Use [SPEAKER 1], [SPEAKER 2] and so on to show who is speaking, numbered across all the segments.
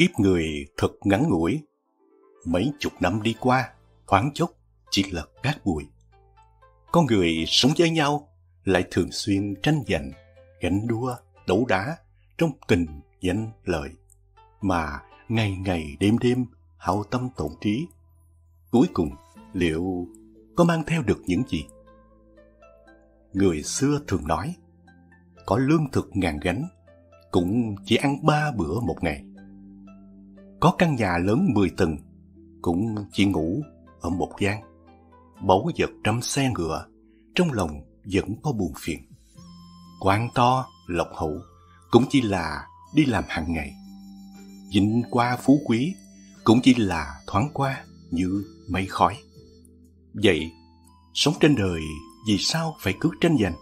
[SPEAKER 1] Kiếp người thật ngắn ngủi. Mấy chục năm đi qua, thoáng chốc chỉ là cát bụi. Con người sống với nhau lại thường xuyên tranh giành, gánh đua, đấu đá trong tình danh lợi mà ngày ngày đêm đêm hao tâm tổn trí. Cuối cùng, liệu có mang theo được những gì? Người xưa thường nói, có lương thực ngàn gánh, cũng chỉ ăn ba bữa một ngày có căn nhà lớn 10 tầng, cũng chỉ ngủ ở một gian. Bấu giật trăm xe ngựa, trong lòng vẫn có buồn phiền. Quán to, lộc hậu, cũng chỉ là đi làm hàng ngày. Vinh qua phú quý, cũng chỉ là thoáng qua như mây khói. Vậy, sống trên đời vì sao phải cứ tranh giành?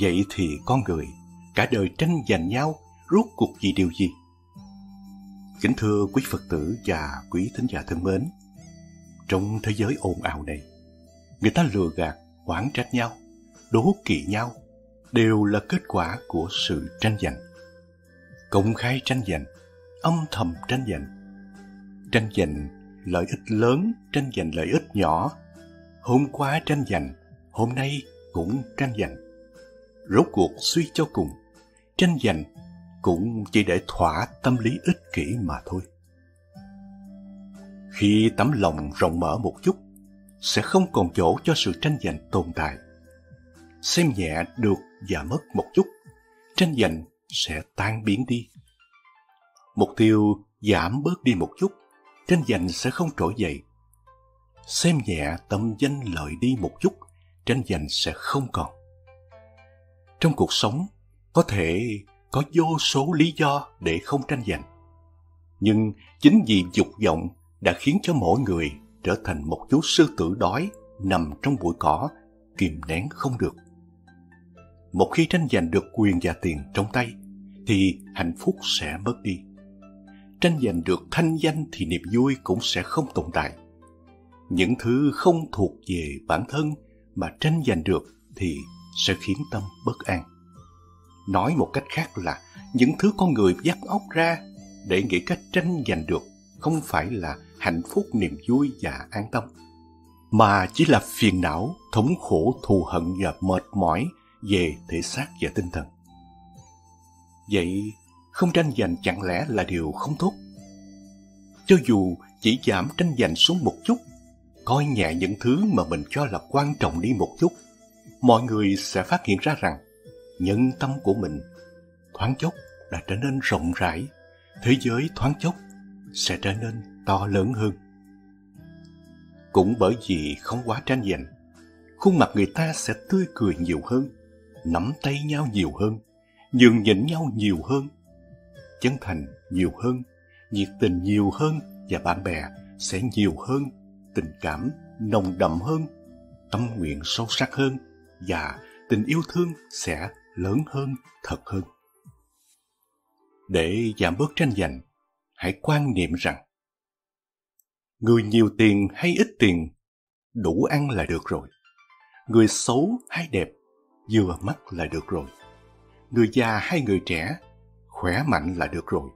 [SPEAKER 1] Vậy thì con người, cả đời tranh giành nhau, rốt cuộc vì điều gì? Kính thưa quý Phật tử và quý thính giả thân mến, trong thế giới ồn ào này, người ta lừa gạt, oán trách nhau, đố kỵ nhau, đều là kết quả của sự tranh giành. Công khai tranh giành, âm thầm tranh giành, tranh giành lợi ích lớn, tranh giành lợi ích nhỏ, hôm qua tranh giành, hôm nay cũng tranh giành. Rốt cuộc suy cho cùng, tranh giành cũng chỉ để thỏa tâm lý ích kỷ mà thôi. Khi tấm lòng rộng mở một chút, sẽ không còn chỗ cho sự tranh giành tồn tại. Xem nhẹ được và mất một chút, tranh giành sẽ tan biến đi. Mục tiêu giảm bớt đi một chút, tranh giành sẽ không trỗi dậy. Xem nhẹ tâm danh lợi đi một chút, tranh giành sẽ không còn. Trong cuộc sống, có thể có vô số lý do để không tranh giành. Nhưng chính vì dục vọng đã khiến cho mỗi người trở thành một chú sư tử đói nằm trong bụi cỏ, kìm nén không được. Một khi tranh giành được quyền và tiền trong tay, thì hạnh phúc sẽ mất đi. Tranh giành được thanh danh thì niềm vui cũng sẽ không tồn tại. Những thứ không thuộc về bản thân mà tranh giành được thì sẽ khiến tâm bất an. Nói một cách khác là những thứ con người dắt óc ra để nghĩ cách tranh giành được không phải là hạnh phúc niềm vui và an tâm mà chỉ là phiền não thống khổ thù hận và mệt mỏi về thể xác và tinh thần vậy không tranh giành chẳng lẽ là điều không tốt cho dù chỉ giảm tranh giành xuống một chút coi nhẹ những thứ mà mình cho là quan trọng đi một chút mọi người sẽ phát hiện ra rằng nhận tâm của mình thoáng chốc đã trở nên rộng rãi thế giới thoáng chốc sẽ trở nên to lớn hơn cũng bởi vì không quá tranh giành khuôn mặt người ta sẽ tươi cười nhiều hơn nắm tay nhau nhiều hơn nhường nhịn nhau nhiều hơn chân thành nhiều hơn nhiệt tình nhiều hơn và bạn bè sẽ nhiều hơn tình cảm nồng đậm hơn tâm nguyện sâu sắc hơn và tình yêu thương sẽ lớn hơn, thật hơn. Để giảm bớt tranh giành, hãy quan niệm rằng người nhiều tiền hay ít tiền, đủ ăn là được rồi. Người xấu hay đẹp, vừa mắt là được rồi. Người già hay người trẻ, khỏe mạnh là được rồi.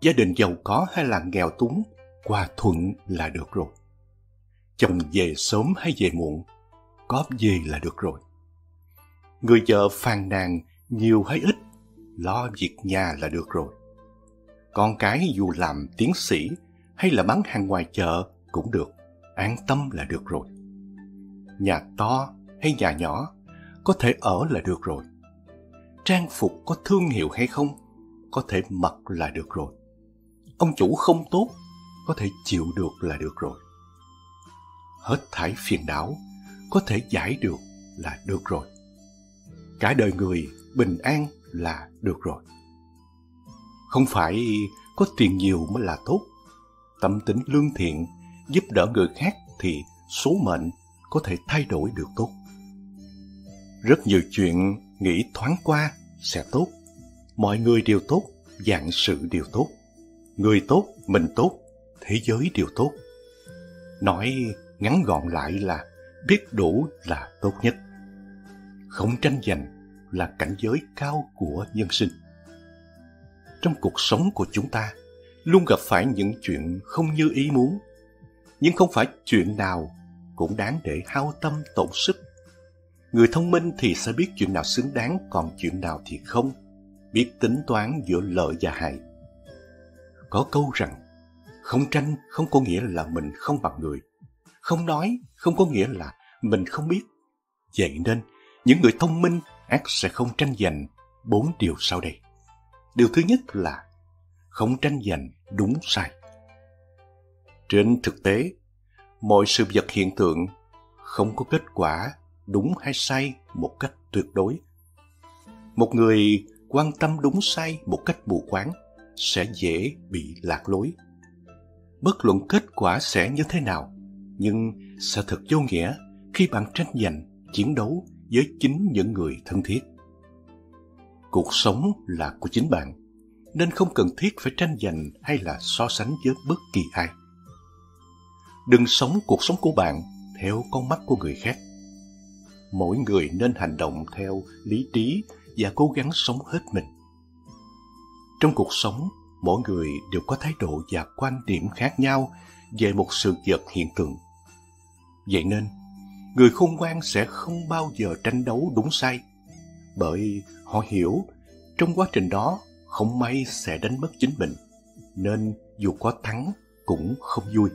[SPEAKER 1] Gia đình giàu có hay là nghèo túng, qua thuận là được rồi. Chồng về sớm hay về muộn, có gì là được rồi người vợ phàn nàn nhiều hay ít, lo việc nhà là được rồi. Con cái dù làm tiến sĩ hay là bán hàng ngoài chợ cũng được, an tâm là được rồi. Nhà to hay nhà nhỏ, có thể ở là được rồi. Trang phục có thương hiệu hay không, có thể mặc là được rồi. Ông chủ không tốt, có thể chịu được là được rồi. Hết thảy phiền não, có thể giải được là được rồi cả đời người bình an là được rồi không phải có tiền nhiều mới là tốt tâm tính lương thiện giúp đỡ người khác thì số mệnh có thể thay đổi được tốt rất nhiều chuyện nghĩ thoáng qua sẽ tốt mọi người đều tốt dạng sự đều tốt người tốt mình tốt thế giới đều tốt nói ngắn gọn lại là biết đủ là tốt nhất không tranh giành là cảnh giới cao của nhân sinh trong cuộc sống của chúng ta luôn gặp phải những chuyện không như ý muốn nhưng không phải chuyện nào cũng đáng để hao tâm tổn sức người thông minh thì sẽ biết chuyện nào xứng đáng còn chuyện nào thì không biết tính toán giữa lợi và hại có câu rằng không tranh không có nghĩa là mình không bằng người không nói không có nghĩa là mình không biết vậy nên những người thông minh ác sẽ không tranh giành bốn điều sau đây. Điều thứ nhất là không tranh giành đúng sai. Trên thực tế, mọi sự vật hiện tượng không có kết quả đúng hay sai một cách tuyệt đối. Một người quan tâm đúng sai một cách mù quáng sẽ dễ bị lạc lối. Bất luận kết quả sẽ như thế nào, nhưng sự thật vô nghĩa khi bạn tranh giành, chiến đấu với chính những người thân thiết. Cuộc sống là của chính bạn, nên không cần thiết phải tranh giành hay là so sánh với bất kỳ ai. Đừng sống cuộc sống của bạn theo con mắt của người khác. Mỗi người nên hành động theo lý trí và cố gắng sống hết mình. Trong cuộc sống, mỗi người đều có thái độ và quan điểm khác nhau về một sự vật hiện tượng. Vậy nên, người khôn ngoan sẽ không bao giờ tranh đấu đúng sai bởi họ hiểu trong quá trình đó không may sẽ đánh mất chính mình nên dù có thắng cũng không vui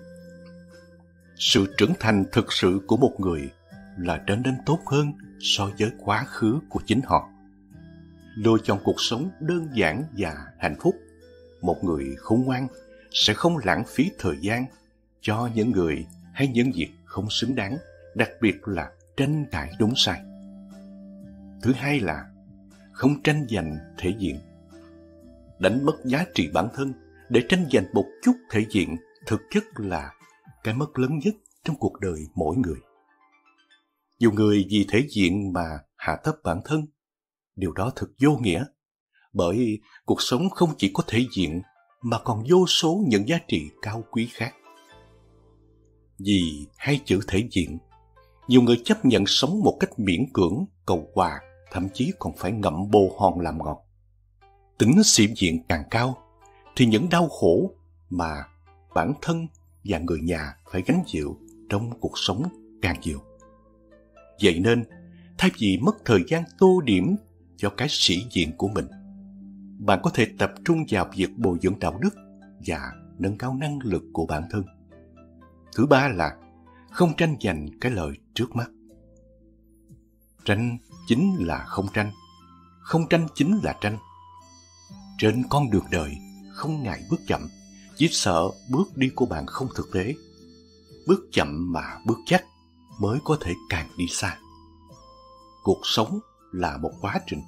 [SPEAKER 1] sự trưởng thành thực sự của một người là trở nên tốt hơn so với quá khứ của chính họ lựa chọn cuộc sống đơn giản và hạnh phúc một người khôn ngoan sẽ không lãng phí thời gian cho những người hay những việc không xứng đáng đặc biệt là tranh cãi đúng sai. Thứ hai là không tranh giành thể diện. Đánh mất giá trị bản thân để tranh giành một chút thể diện thực chất là cái mất lớn nhất trong cuộc đời mỗi người. Nhiều người vì thể diện mà hạ thấp bản thân, điều đó thật vô nghĩa, bởi cuộc sống không chỉ có thể diện mà còn vô số những giá trị cao quý khác. Vì hai chữ thể diện nhiều người chấp nhận sống một cách miễn cưỡng, cầu hòa, thậm chí còn phải ngậm bồ hòn làm ngọt. Tính sĩ diện càng cao, thì những đau khổ mà bản thân và người nhà phải gánh chịu trong cuộc sống càng nhiều. Vậy nên, thay vì mất thời gian tô điểm cho cái sĩ diện của mình, bạn có thể tập trung vào việc bồi dưỡng đạo đức và nâng cao năng lực của bản thân. Thứ ba là không tranh giành cái lợi trước mắt tranh chính là không tranh không tranh chính là tranh trên con đường đời không ngại bước chậm chỉ sợ bước đi của bạn không thực tế bước chậm mà bước chắc mới có thể càng đi xa cuộc sống là một quá trình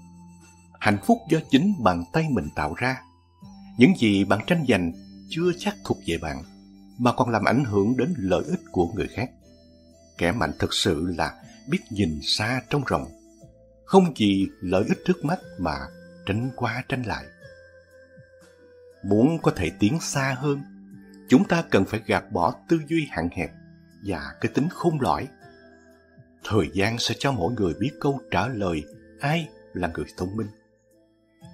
[SPEAKER 1] hạnh phúc do chính bàn tay mình tạo ra những gì bạn tranh giành chưa chắc thuộc về bạn mà còn làm ảnh hưởng đến lợi ích của người khác kẻ mạnh thực sự là biết nhìn xa trông rộng, không chỉ lợi ích trước mắt mà tránh qua tránh lại. Muốn có thể tiến xa hơn, chúng ta cần phải gạt bỏ tư duy hạn hẹp và cái tính khôn lõi. Thời gian sẽ cho mỗi người biết câu trả lời ai là người thông minh.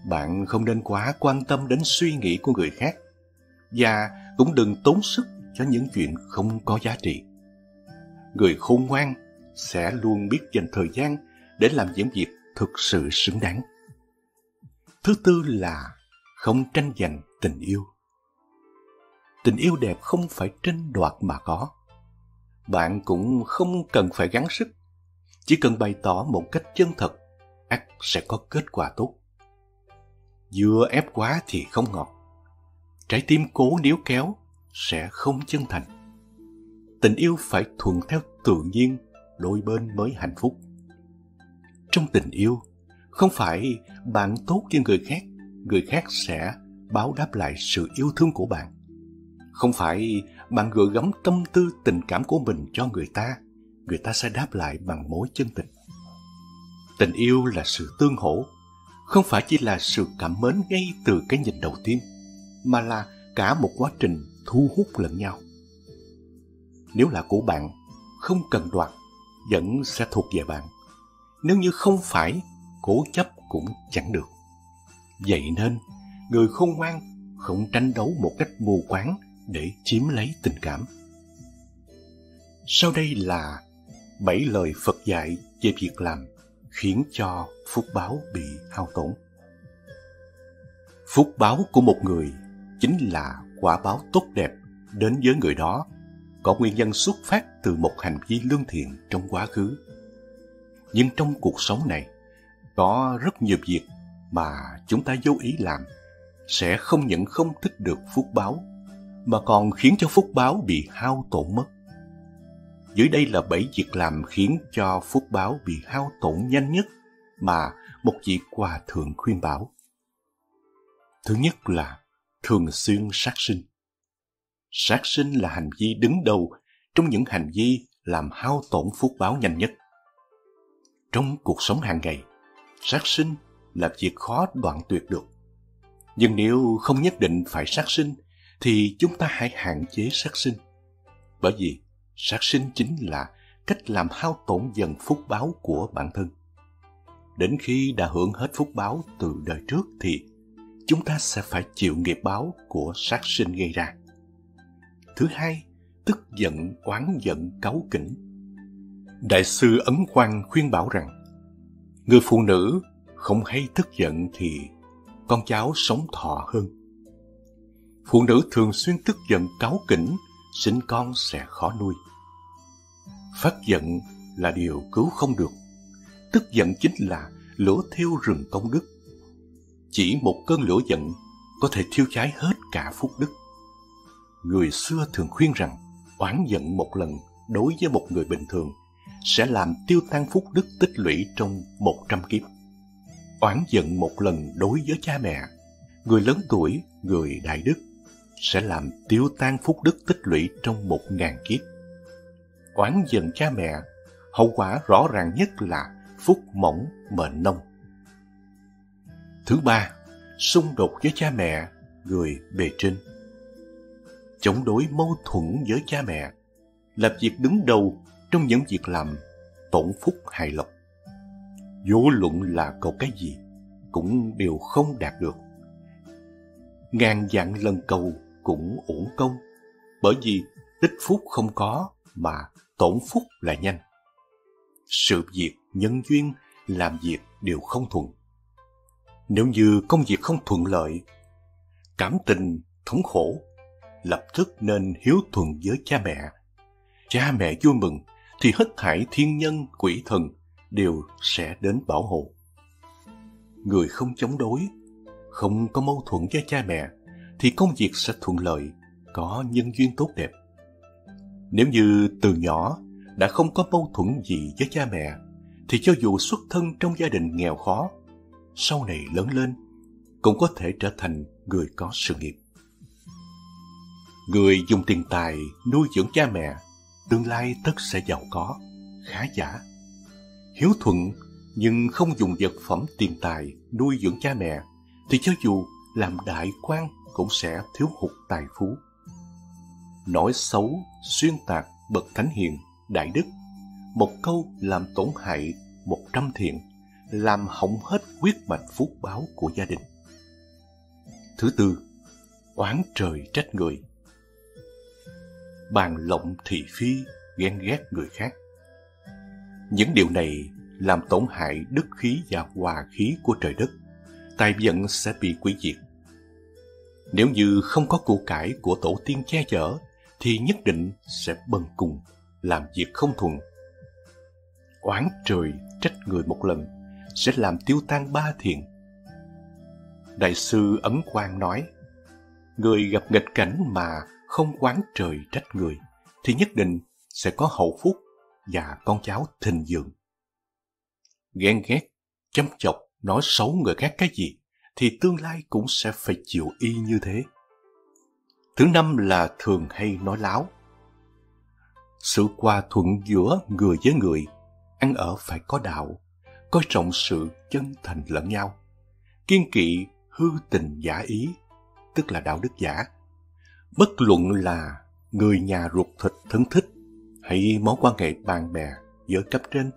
[SPEAKER 1] Bạn không nên quá quan tâm đến suy nghĩ của người khác và cũng đừng tốn sức cho những chuyện không có giá trị người khôn ngoan sẽ luôn biết dành thời gian để làm những việc thực sự xứng đáng. Thứ tư là không tranh giành tình yêu. Tình yêu đẹp không phải tranh đoạt mà có. Bạn cũng không cần phải gắng sức, chỉ cần bày tỏ một cách chân thật, ắt sẽ có kết quả tốt. Dưa ép quá thì không ngọt, trái tim cố níu kéo sẽ không chân thành tình yêu phải thuận theo tự nhiên đôi bên mới hạnh phúc trong tình yêu không phải bạn tốt với người khác người khác sẽ báo đáp lại sự yêu thương của bạn không phải bạn gửi gắm tâm tư tình cảm của mình cho người ta người ta sẽ đáp lại bằng mối chân tình tình yêu là sự tương hỗ không phải chỉ là sự cảm mến ngay từ cái nhìn đầu tiên mà là cả một quá trình thu hút lẫn nhau nếu là của bạn, không cần đoạt, vẫn sẽ thuộc về bạn. Nếu như không phải, cố chấp cũng chẳng được. Vậy nên, người khôn ngoan không tranh đấu một cách mù quáng để chiếm lấy tình cảm. Sau đây là bảy lời Phật dạy về việc làm khiến cho phúc báo bị hao tổn. Phúc báo của một người chính là quả báo tốt đẹp đến với người đó có nguyên nhân xuất phát từ một hành vi lương thiện trong quá khứ. Nhưng trong cuộc sống này, có rất nhiều việc mà chúng ta vô ý làm sẽ không những không thích được phúc báo mà còn khiến cho phúc báo bị hao tổn mất. Dưới đây là bảy việc làm khiến cho phúc báo bị hao tổn nhanh nhất mà một vị hòa thượng khuyên bảo. Thứ nhất là thường xuyên sát sinh sát sinh là hành vi đứng đầu trong những hành vi làm hao tổn phúc báo nhanh nhất. Trong cuộc sống hàng ngày, sát sinh là việc khó đoạn tuyệt được. Nhưng nếu không nhất định phải sát sinh, thì chúng ta hãy hạn chế sát sinh. Bởi vì sát sinh chính là cách làm hao tổn dần phúc báo của bản thân. Đến khi đã hưởng hết phúc báo từ đời trước thì chúng ta sẽ phải chịu nghiệp báo của sát sinh gây ra thứ hai tức giận oán giận cáu kỉnh đại sư ấn quang khuyên bảo rằng người phụ nữ không hay tức giận thì con cháu sống thọ hơn phụ nữ thường xuyên tức giận cáu kỉnh sinh con sẽ khó nuôi phát giận là điều cứu không được tức giận chính là lửa thiêu rừng công đức chỉ một cơn lửa giận có thể thiêu cháy hết cả phúc đức người xưa thường khuyên rằng oán giận một lần đối với một người bình thường sẽ làm tiêu tan phúc đức tích lũy trong một trăm kiếp. Oán giận một lần đối với cha mẹ, người lớn tuổi, người đại đức sẽ làm tiêu tan phúc đức tích lũy trong một ngàn kiếp. Oán giận cha mẹ, hậu quả rõ ràng nhất là phúc mỏng mệnh nông. Thứ ba, xung đột với cha mẹ, người bề trên chống đối mâu thuẫn với cha mẹ, là việc đứng đầu trong những việc làm tổn phúc hài lộc. Vô luận là cầu cái gì cũng đều không đạt được. Ngàn dặn lần cầu cũng uổng công, bởi vì tích phúc không có mà tổn phúc là nhanh. Sự việc, nhân duyên, làm việc đều không thuận. Nếu như công việc không thuận lợi, cảm tình, thống khổ lập tức nên hiếu thuận với cha mẹ. Cha mẹ vui mừng thì hết thảy thiên nhân, quỷ thần đều sẽ đến bảo hộ. Người không chống đối, không có mâu thuẫn với cha mẹ thì công việc sẽ thuận lợi, có nhân duyên tốt đẹp. Nếu như từ nhỏ đã không có mâu thuẫn gì với cha mẹ thì cho dù xuất thân trong gia đình nghèo khó, sau này lớn lên cũng có thể trở thành người có sự nghiệp. Người dùng tiền tài nuôi dưỡng cha mẹ, tương lai tất sẽ giàu có, khá giả. Hiếu thuận nhưng không dùng vật phẩm tiền tài nuôi dưỡng cha mẹ, thì cho dù làm đại quan cũng sẽ thiếu hụt tài phú. Nói xấu, xuyên tạc bậc thánh hiền, đại đức, một câu làm tổn hại một trăm thiện, làm hỏng hết quyết mạch phúc báo của gia đình. Thứ tư, oán trời trách người bàn lộng thị phi, ghen ghét người khác. Những điều này làm tổn hại đức khí và hòa khí của trời đất, tài vận sẽ bị quỷ diệt. Nếu như không có của cải của tổ tiên che chở, thì nhất định sẽ bần cùng, làm việc không thuận. Oán trời trách người một lần sẽ làm tiêu tan ba thiền. Đại sư Ấn Quang nói, người gặp nghịch cảnh mà không quán trời trách người, thì nhất định sẽ có hậu phúc và con cháu thịnh vượng. Ghen ghét, châm chọc, nói xấu người khác cái gì, thì tương lai cũng sẽ phải chịu y như thế. Thứ năm là thường hay nói láo. Sự hòa thuận giữa người với người, ăn ở phải có đạo, coi trọng sự chân thành lẫn nhau, kiên kỵ hư tình giả ý, tức là đạo đức giả bất luận là người nhà ruột thịt thân thích hay mối quan hệ bạn bè giữa cấp trên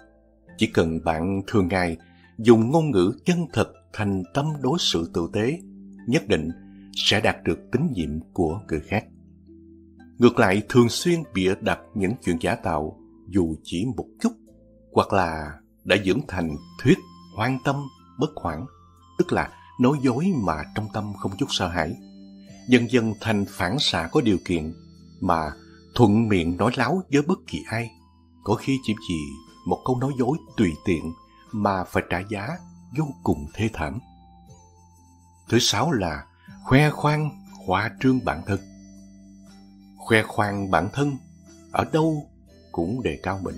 [SPEAKER 1] chỉ cần bạn thường ngày dùng ngôn ngữ chân thật thành tâm đối xử tử tế nhất định sẽ đạt được tín nhiệm của người khác ngược lại thường xuyên bịa đặt những chuyện giả tạo dù chỉ một chút hoặc là đã dưỡng thành thuyết hoang tâm bất hoảng tức là nói dối mà trong tâm không chút sợ hãi dần dần thành phản xạ có điều kiện mà thuận miệng nói láo với bất kỳ ai. Có khi chỉ vì một câu nói dối tùy tiện mà phải trả giá vô cùng thê thảm. Thứ sáu là khoe khoang khoa trương bản thân. Khoe khoang bản thân ở đâu cũng đề cao mình,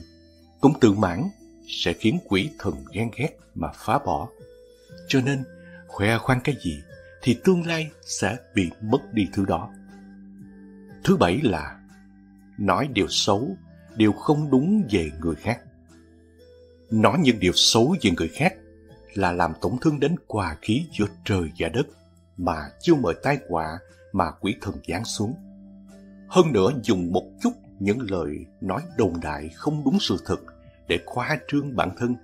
[SPEAKER 1] cũng tự mãn sẽ khiến quỷ thần ghen ghét mà phá bỏ. Cho nên khoe khoang cái gì thì tương lai sẽ bị mất đi thứ đó. Thứ bảy là nói điều xấu, điều không đúng về người khác. Nói những điều xấu về người khác là làm tổn thương đến quà khí giữa trời và đất mà chưa mời tai họa mà quỷ thần giáng xuống. Hơn nữa dùng một chút những lời nói đồn đại không đúng sự thật để khoa trương bản thân,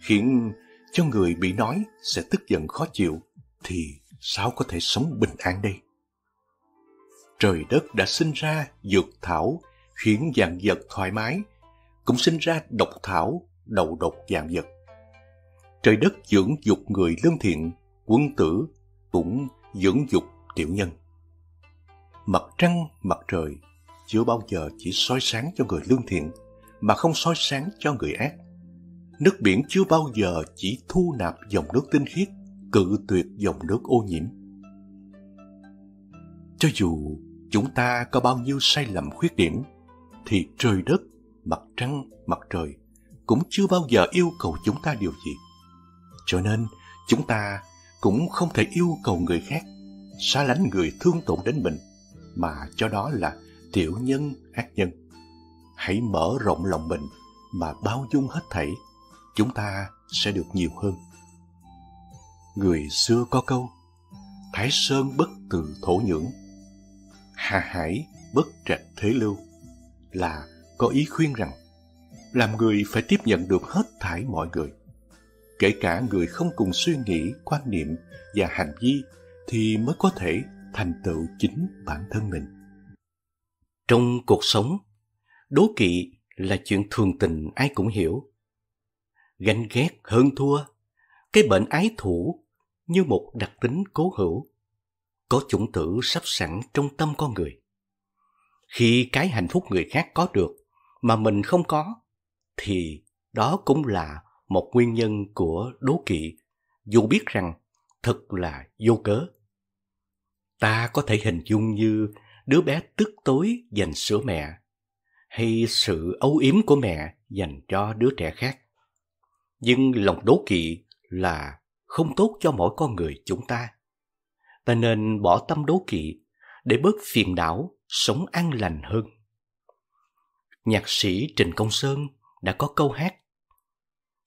[SPEAKER 1] khiến cho người bị nói sẽ tức giận khó chịu thì sao có thể sống bình an đây? Trời đất đã sinh ra dược thảo, khiến dàn vật thoải mái, cũng sinh ra độc thảo, đầu độc dàn vật. Trời đất dưỡng dục người lương thiện, quân tử, cũng dưỡng dục tiểu nhân. Mặt trăng, mặt trời chưa bao giờ chỉ soi sáng cho người lương thiện mà không soi sáng cho người ác. Nước biển chưa bao giờ chỉ thu nạp dòng nước tinh khiết cự tuyệt dòng nước ô nhiễm. Cho dù chúng ta có bao nhiêu sai lầm khuyết điểm, thì trời đất, mặt trăng, mặt trời cũng chưa bao giờ yêu cầu chúng ta điều gì. Cho nên, chúng ta cũng không thể yêu cầu người khác xa lánh người thương tổn đến mình mà cho đó là tiểu nhân ác nhân hãy mở rộng lòng mình mà bao dung hết thảy chúng ta sẽ được nhiều hơn Người xưa có câu Thái Sơn bất từ thổ nhưỡng Hà Hải bất trạch thế lưu Là có ý khuyên rằng Làm người phải tiếp nhận được hết thảy mọi người Kể cả người không cùng suy nghĩ, quan niệm và hành vi Thì mới có thể thành tựu chính bản thân mình Trong cuộc sống Đố kỵ là chuyện thường tình ai cũng hiểu ganh ghét hơn thua cái bệnh ái thủ như một đặc tính cố hữu, có chủng tử sắp sẵn trong tâm con người. Khi cái hạnh phúc người khác có được mà mình không có, thì đó cũng là một nguyên nhân của đố kỵ, dù biết rằng thật là vô cớ. Ta có thể hình dung như đứa bé tức tối dành sữa mẹ, hay sự âu yếm của mẹ dành cho đứa trẻ khác. Nhưng lòng đố kỵ là không tốt cho mỗi con người chúng ta. Ta nên bỏ tâm đố kỵ để bớt phiền não, sống an lành hơn. Nhạc sĩ Trịnh Công Sơn đã có câu hát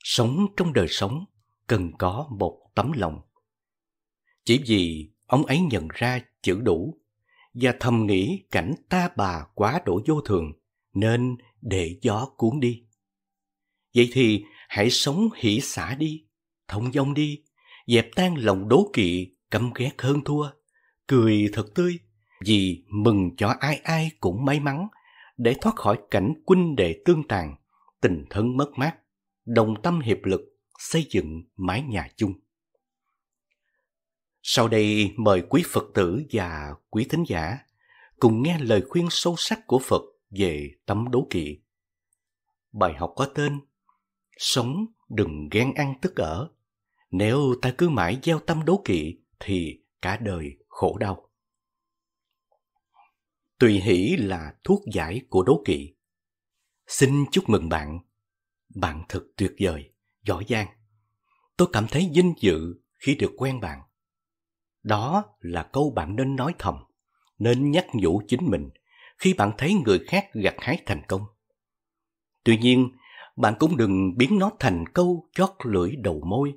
[SPEAKER 1] Sống trong đời sống cần có một tấm lòng. Chỉ vì ông ấy nhận ra chữ đủ và thầm nghĩ cảnh ta bà quá đổ vô thường nên để gió cuốn đi. Vậy thì hãy sống hỷ xả đi, thông dong đi, dẹp tan lòng đố kỵ, căm ghét hơn thua, cười thật tươi, vì mừng cho ai ai cũng may mắn, để thoát khỏi cảnh quân đệ tương tàn, tình thân mất mát, đồng tâm hiệp lực, xây dựng mái nhà chung. Sau đây mời quý Phật tử và quý thính giả cùng nghe lời khuyên sâu sắc của Phật về tấm đố kỵ. Bài học có tên Sống đừng ghen ăn tức ở nếu ta cứ mãi gieo tâm đố kỵ thì cả đời khổ đau. Tùy hỷ là thuốc giải của đố kỵ. Xin chúc mừng bạn. Bạn thật tuyệt vời, giỏi giang. Tôi cảm thấy vinh dự khi được quen bạn. Đó là câu bạn nên nói thầm, nên nhắc nhủ chính mình khi bạn thấy người khác gặt hái thành công. Tuy nhiên, bạn cũng đừng biến nó thành câu chót lưỡi đầu môi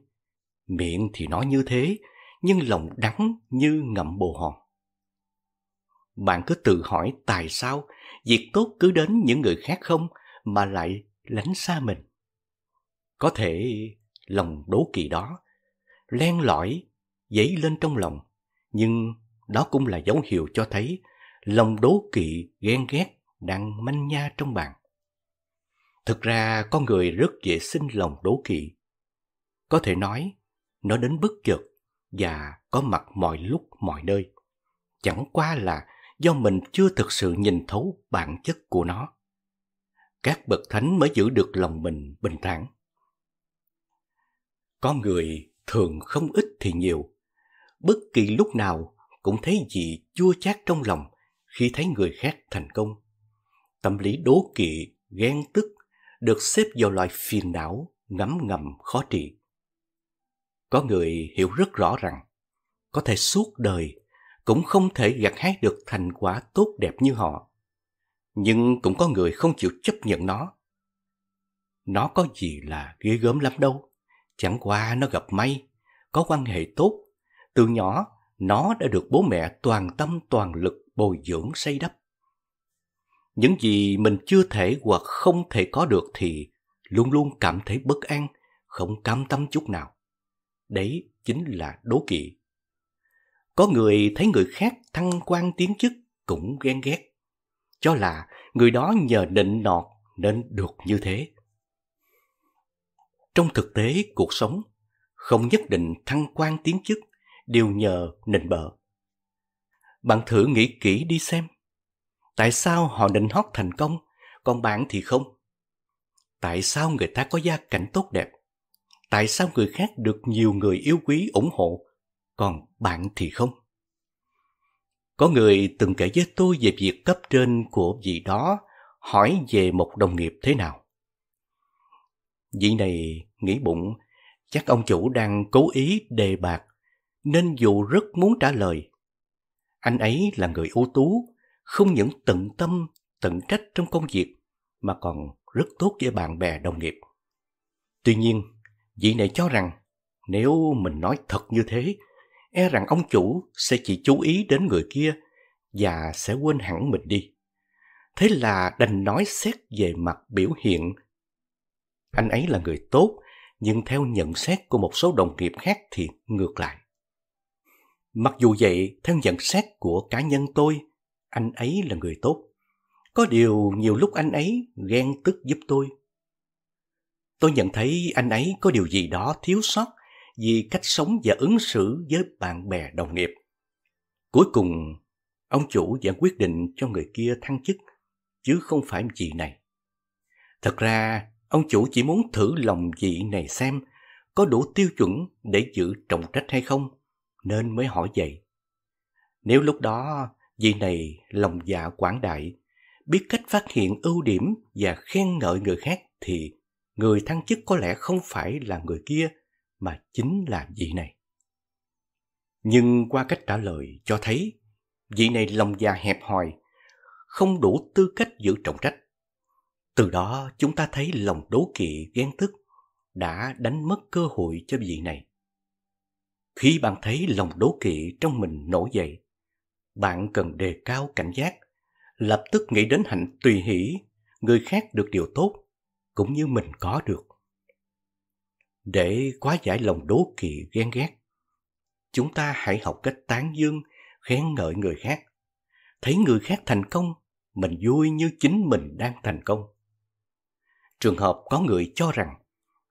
[SPEAKER 1] Miệng thì nói như thế, nhưng lòng đắng như ngậm bồ hòn. Bạn cứ tự hỏi tại sao việc tốt cứ đến những người khác không mà lại lánh xa mình. Có thể lòng đố kỵ đó len lỏi dấy lên trong lòng, nhưng đó cũng là dấu hiệu cho thấy lòng đố kỵ ghen ghét đang manh nha trong bạn. Thực ra con người rất dễ sinh lòng đố kỵ. Có thể nói, nó đến bất chợt và có mặt mọi lúc mọi nơi. Chẳng qua là do mình chưa thực sự nhìn thấu bản chất của nó. Các bậc thánh mới giữ được lòng mình bình thản. Có người thường không ít thì nhiều, bất kỳ lúc nào cũng thấy gì chua chát trong lòng khi thấy người khác thành công. Tâm lý đố kỵ, ghen tức được xếp vào loại phiền não ngấm ngầm khó trị. Có người hiểu rất rõ rằng có thể suốt đời cũng không thể gặt hái được thành quả tốt đẹp như họ. Nhưng cũng có người không chịu chấp nhận nó. Nó có gì là ghê gớm lắm đâu. Chẳng qua nó gặp may, có quan hệ tốt. Từ nhỏ, nó đã được bố mẹ toàn tâm toàn lực bồi dưỡng xây đắp. Những gì mình chưa thể hoặc không thể có được thì luôn luôn cảm thấy bất an, không cam tâm chút nào. Đấy chính là đố kỵ. Có người thấy người khác thăng quan tiến chức cũng ghen ghét. Cho là người đó nhờ nịnh nọt nên được như thế. Trong thực tế cuộc sống, không nhất định thăng quan tiến chức đều nhờ nịnh bợ. Bạn thử nghĩ kỹ đi xem. Tại sao họ nịnh hót thành công, còn bạn thì không? Tại sao người ta có gia cảnh tốt đẹp, tại sao người khác được nhiều người yêu quý ủng hộ, còn bạn thì không? Có người từng kể với tôi về việc cấp trên của vị đó hỏi về một đồng nghiệp thế nào. Vị này nghĩ bụng, chắc ông chủ đang cố ý đề bạc, nên dù rất muốn trả lời. Anh ấy là người ưu tú, không những tận tâm, tận trách trong công việc, mà còn rất tốt với bạn bè đồng nghiệp. Tuy nhiên, Vị này cho rằng, nếu mình nói thật như thế, e rằng ông chủ sẽ chỉ chú ý đến người kia và sẽ quên hẳn mình đi. Thế là đành nói xét về mặt biểu hiện. Anh ấy là người tốt, nhưng theo nhận xét của một số đồng nghiệp khác thì ngược lại. Mặc dù vậy, theo nhận xét của cá nhân tôi, anh ấy là người tốt. Có điều nhiều lúc anh ấy ghen tức giúp tôi Tôi nhận thấy anh ấy có điều gì đó thiếu sót vì cách sống và ứng xử với bạn bè đồng nghiệp. Cuối cùng, ông chủ vẫn quyết định cho người kia thăng chức, chứ không phải vị này. Thật ra, ông chủ chỉ muốn thử lòng vị này xem có đủ tiêu chuẩn để giữ trọng trách hay không, nên mới hỏi vậy. Nếu lúc đó vị này lòng dạ quảng đại, biết cách phát hiện ưu điểm và khen ngợi người khác thì người thăng chức có lẽ không phải là người kia mà chính là vị này. Nhưng qua cách trả lời cho thấy vị này lòng già hẹp hòi, không đủ tư cách giữ trọng trách. Từ đó chúng ta thấy lòng đố kỵ ghen tức đã đánh mất cơ hội cho vị này. Khi bạn thấy lòng đố kỵ trong mình nổi dậy, bạn cần đề cao cảnh giác, lập tức nghĩ đến hạnh tùy hỷ, người khác được điều tốt cũng như mình có được. Để quá giải lòng đố kỵ ghen ghét, chúng ta hãy học cách tán dương, khen ngợi người khác. Thấy người khác thành công, mình vui như chính mình đang thành công. Trường hợp có người cho rằng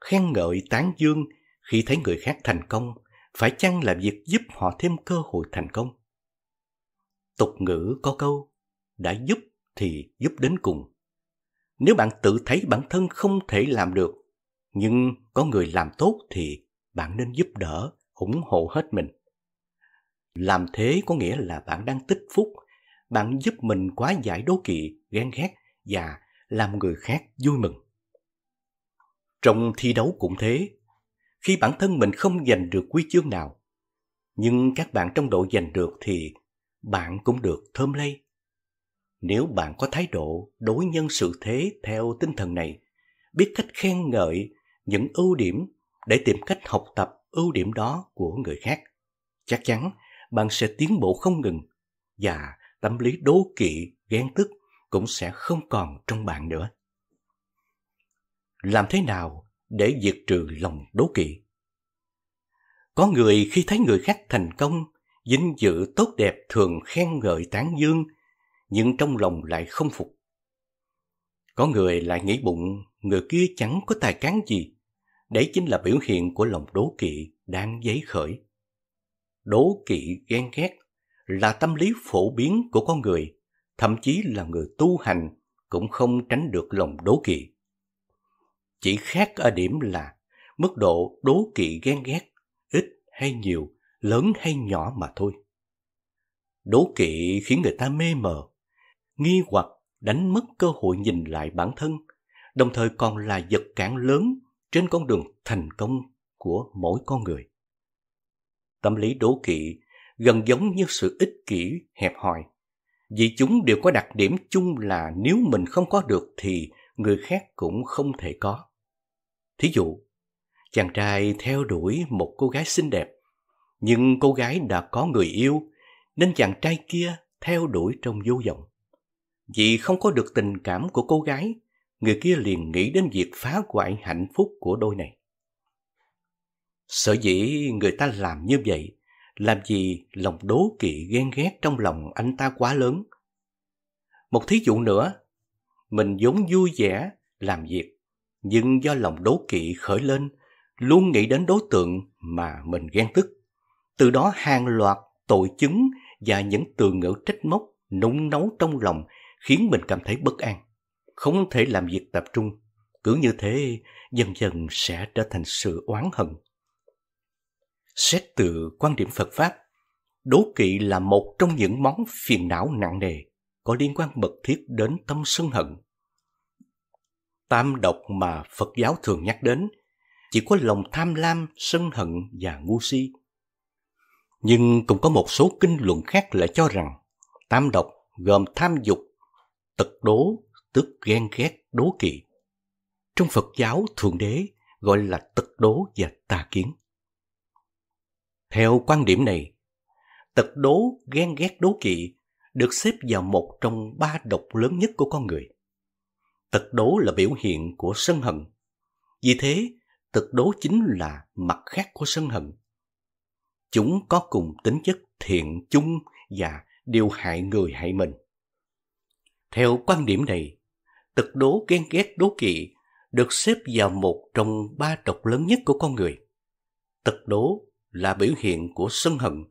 [SPEAKER 1] khen ngợi tán dương khi thấy người khác thành công phải chăng là việc giúp họ thêm cơ hội thành công? Tục ngữ có câu đã giúp thì giúp đến cùng nếu bạn tự thấy bản thân không thể làm được, nhưng có người làm tốt thì bạn nên giúp đỡ, ủng hộ hết mình. Làm thế có nghĩa là bạn đang tích phúc, bạn giúp mình quá giải đố kỵ, ghen ghét và làm người khác vui mừng. Trong thi đấu cũng thế, khi bản thân mình không giành được quy chương nào, nhưng các bạn trong đội giành được thì bạn cũng được thơm lây. Nếu bạn có thái độ đối nhân xử thế theo tinh thần này, biết cách khen ngợi những ưu điểm để tìm cách học tập ưu điểm đó của người khác, chắc chắn bạn sẽ tiến bộ không ngừng và tâm lý đố kỵ, ghen tức cũng sẽ không còn trong bạn nữa. Làm thế nào để diệt trừ lòng đố kỵ? Có người khi thấy người khác thành công, dinh dự tốt đẹp thường khen ngợi tán dương – nhưng trong lòng lại không phục. Có người lại nghĩ bụng người kia chẳng có tài cán gì. Đấy chính là biểu hiện của lòng đố kỵ đang dấy khởi. Đố kỵ ghen ghét là tâm lý phổ biến của con người, thậm chí là người tu hành cũng không tránh được lòng đố kỵ. Chỉ khác ở điểm là mức độ đố kỵ ghen ghét ít hay nhiều, lớn hay nhỏ mà thôi. Đố kỵ khiến người ta mê mờ, nghi hoặc đánh mất cơ hội nhìn lại bản thân, đồng thời còn là vật cản lớn trên con đường thành công của mỗi con người. Tâm lý đố kỵ gần giống như sự ích kỷ hẹp hòi, vì chúng đều có đặc điểm chung là nếu mình không có được thì người khác cũng không thể có. Thí dụ, chàng trai theo đuổi một cô gái xinh đẹp, nhưng cô gái đã có người yêu nên chàng trai kia theo đuổi trong vô vọng. Vì không có được tình cảm của cô gái, người kia liền nghĩ đến việc phá hoại hạnh phúc của đôi này. Sở dĩ người ta làm như vậy làm gì lòng đố kỵ ghen ghét trong lòng anh ta quá lớn. Một thí dụ nữa, mình vốn vui vẻ làm việc, nhưng do lòng đố kỵ khởi lên, luôn nghĩ đến đối tượng mà mình ghen tức. Từ đó hàng loạt tội chứng và những từ ngữ trách móc nung nấu trong lòng khiến mình cảm thấy bất an, không thể làm việc tập trung. Cứ như thế, dần dần sẽ trở thành sự oán hận. Xét từ quan điểm Phật Pháp, đố kỵ là một trong những món phiền não nặng nề có liên quan mật thiết đến tâm sân hận. Tam độc mà Phật giáo thường nhắc đến chỉ có lòng tham lam, sân hận và ngu si. Nhưng cũng có một số kinh luận khác lại cho rằng tam độc gồm tham dục, tật đố tức ghen ghét đố kỵ. Trong Phật giáo Thượng Đế gọi là tật đố và tà kiến. Theo quan điểm này, tật đố, ghen ghét đố kỵ được xếp vào một trong ba độc lớn nhất của con người. Tật đố là biểu hiện của sân hận. Vì thế, tật đố chính là mặt khác của sân hận. Chúng có cùng tính chất thiện chung và điều hại người hại mình. Theo quan điểm này, tật đố ghen ghét đố kỵ được xếp vào một trong ba độc lớn nhất của con người. Tật đố là biểu hiện của sân hận.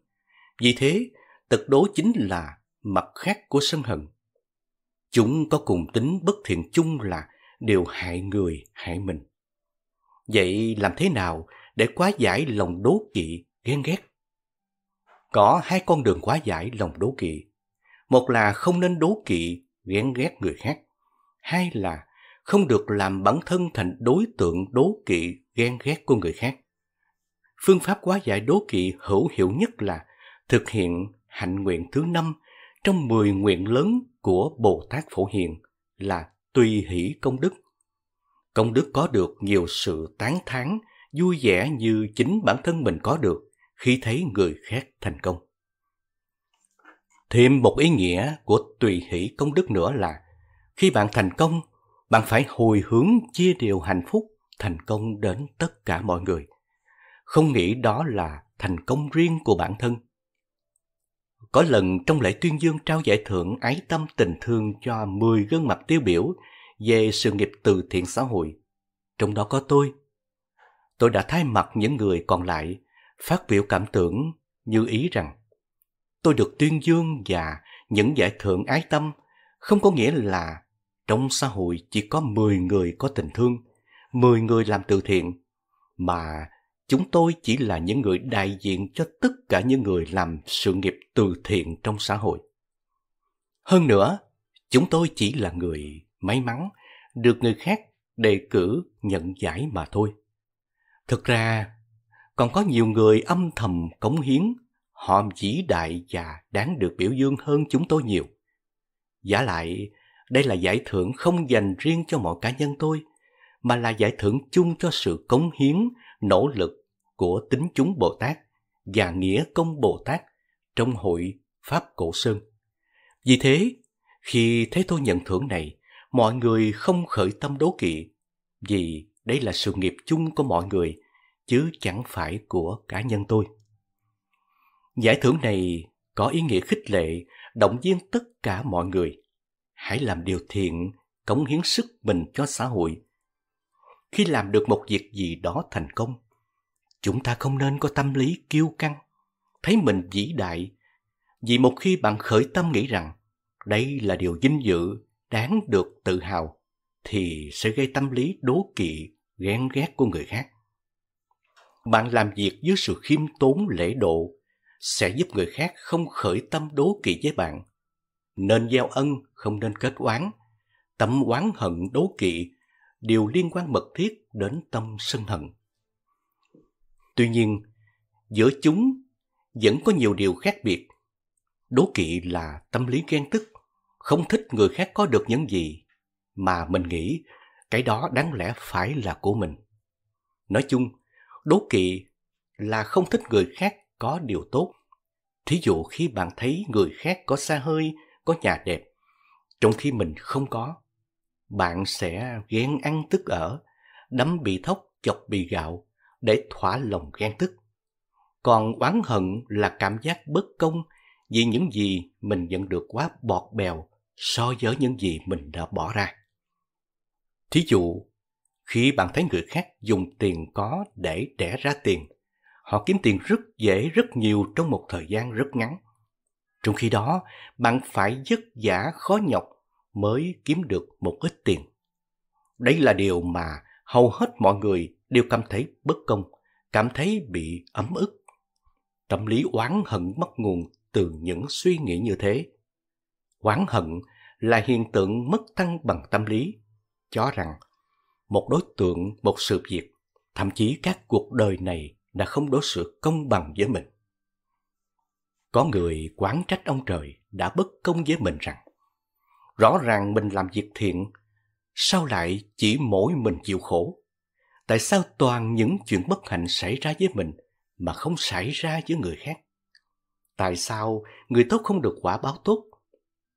[SPEAKER 1] Vì thế, tật đố chính là mặt khác của sân hận. Chúng có cùng tính bất thiện chung là đều hại người, hại mình. Vậy làm thế nào để quá giải lòng đố kỵ, ghen ghét? Có hai con đường quá giải lòng đố kỵ. Một là không nên đố kỵ ghen ghét người khác. Hai là không được làm bản thân thành đối tượng đố kỵ ghen ghét của người khác. Phương pháp quá giải đố kỵ hữu hiệu nhất là thực hiện hạnh nguyện thứ năm trong 10 nguyện lớn của Bồ Tát Phổ Hiền là tùy hỷ công đức. Công đức có được nhiều sự tán thán, vui vẻ như chính bản thân mình có được khi thấy người khác thành công. Thêm một ý nghĩa của tùy hỷ công đức nữa là khi bạn thành công, bạn phải hồi hướng chia điều hạnh phúc thành công đến tất cả mọi người. Không nghĩ đó là thành công riêng của bản thân. Có lần trong lễ tuyên dương trao giải thưởng ái tâm tình thương cho 10 gương mặt tiêu biểu về sự nghiệp từ thiện xã hội, trong đó có tôi. Tôi đã thay mặt những người còn lại phát biểu cảm tưởng như ý rằng tôi được tuyên dương và những giải thưởng ái tâm không có nghĩa là trong xã hội chỉ có 10 người có tình thương, 10 người làm từ thiện, mà chúng tôi chỉ là những người đại diện cho tất cả những người làm sự nghiệp từ thiện trong xã hội. Hơn nữa, chúng tôi chỉ là người may mắn được người khác đề cử nhận giải mà thôi. Thực ra, còn có nhiều người âm thầm cống hiến họ vĩ đại và đáng được biểu dương hơn chúng tôi nhiều. Giả lại, đây là giải thưởng không dành riêng cho mỗi cá nhân tôi, mà là giải thưởng chung cho sự cống hiến, nỗ lực của tính chúng Bồ Tát và nghĩa công Bồ Tát trong hội Pháp Cổ Sơn. Vì thế, khi thấy tôi nhận thưởng này, mọi người không khởi tâm đố kỵ, vì đây là sự nghiệp chung của mọi người, chứ chẳng phải của cá nhân tôi. Giải thưởng này có ý nghĩa khích lệ, động viên tất cả mọi người. Hãy làm điều thiện, cống hiến sức mình cho xã hội. Khi làm được một việc gì đó thành công, chúng ta không nên có tâm lý kiêu căng, thấy mình vĩ đại. Vì một khi bạn khởi tâm nghĩ rằng đây là điều vinh dự, đáng được tự hào, thì sẽ gây tâm lý đố kỵ, ghen ghét của người khác. Bạn làm việc dưới sự khiêm tốn lễ độ, sẽ giúp người khác không khởi tâm đố kỵ với bạn. Nên gieo ân, không nên kết oán. Tâm oán hận đố kỵ đều liên quan mật thiết đến tâm sân hận. Tuy nhiên, giữa chúng vẫn có nhiều điều khác biệt. Đố kỵ là tâm lý ghen tức, không thích người khác có được những gì mà mình nghĩ cái đó đáng lẽ phải là của mình. Nói chung, đố kỵ là không thích người khác có điều tốt. Thí dụ khi bạn thấy người khác có xa hơi, có nhà đẹp, trong khi mình không có, bạn sẽ ghen ăn tức ở, đấm bị thóc, chọc bị gạo để thỏa lòng ghen tức. Còn oán hận là cảm giác bất công vì những gì mình nhận được quá bọt bèo so với những gì mình đã bỏ ra. Thí dụ, khi bạn thấy người khác dùng tiền có để đẻ ra tiền – Họ kiếm tiền rất dễ rất nhiều trong một thời gian rất ngắn. Trong khi đó, bạn phải vất vả khó nhọc mới kiếm được một ít tiền. đây là điều mà hầu hết mọi người đều cảm thấy bất công, cảm thấy bị ấm ức. Tâm lý oán hận mất nguồn từ những suy nghĩ như thế. Oán hận là hiện tượng mất thăng bằng tâm lý, cho rằng một đối tượng, một sự việc, thậm chí các cuộc đời này đã không đối xử công bằng với mình. Có người quán trách ông trời đã bất công với mình rằng rõ ràng mình làm việc thiện, sao lại chỉ mỗi mình chịu khổ? Tại sao toàn những chuyện bất hạnh xảy ra với mình mà không xảy ra với người khác? Tại sao người tốt không được quả báo tốt?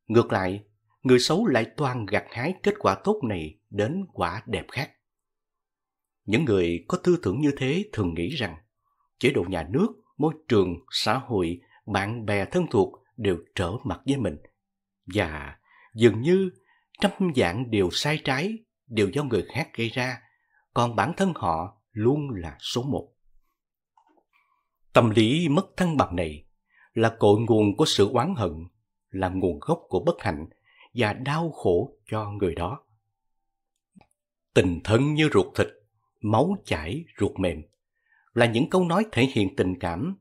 [SPEAKER 1] Ngược lại, người xấu lại toàn gặt hái kết quả tốt này đến quả đẹp khác. Những người có tư tưởng như thế thường nghĩ rằng chế độ nhà nước, môi trường, xã hội, bạn bè thân thuộc đều trở mặt với mình. Và dường như trăm dạng đều sai trái đều do người khác gây ra, còn bản thân họ luôn là số một. Tâm lý mất thăng bằng này là cội nguồn của sự oán hận, là nguồn gốc của bất hạnh và đau khổ cho người đó. Tình thân như ruột thịt, máu chảy ruột mềm là những câu nói thể hiện tình cảm,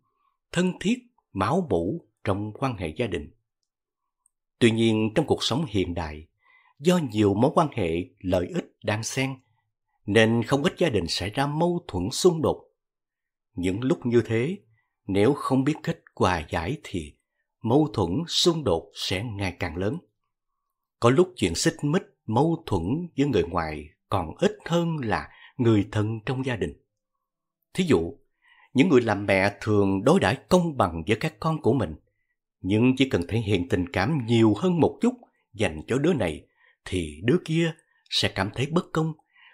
[SPEAKER 1] thân thiết, máu mủ trong quan hệ gia đình. Tuy nhiên trong cuộc sống hiện đại, do nhiều mối quan hệ lợi ích đang xen, nên không ít gia đình xảy ra mâu thuẫn xung đột. Những lúc như thế, nếu không biết cách hòa giải thì mâu thuẫn xung đột sẽ ngày càng lớn. Có lúc chuyện xích mích, mâu thuẫn với người ngoài còn ít hơn là người thân trong gia đình. Thí dụ, những người làm mẹ thường đối đãi công bằng với các con của mình, nhưng chỉ cần thể hiện tình cảm nhiều hơn một chút dành cho đứa này thì đứa kia sẽ cảm thấy bất công,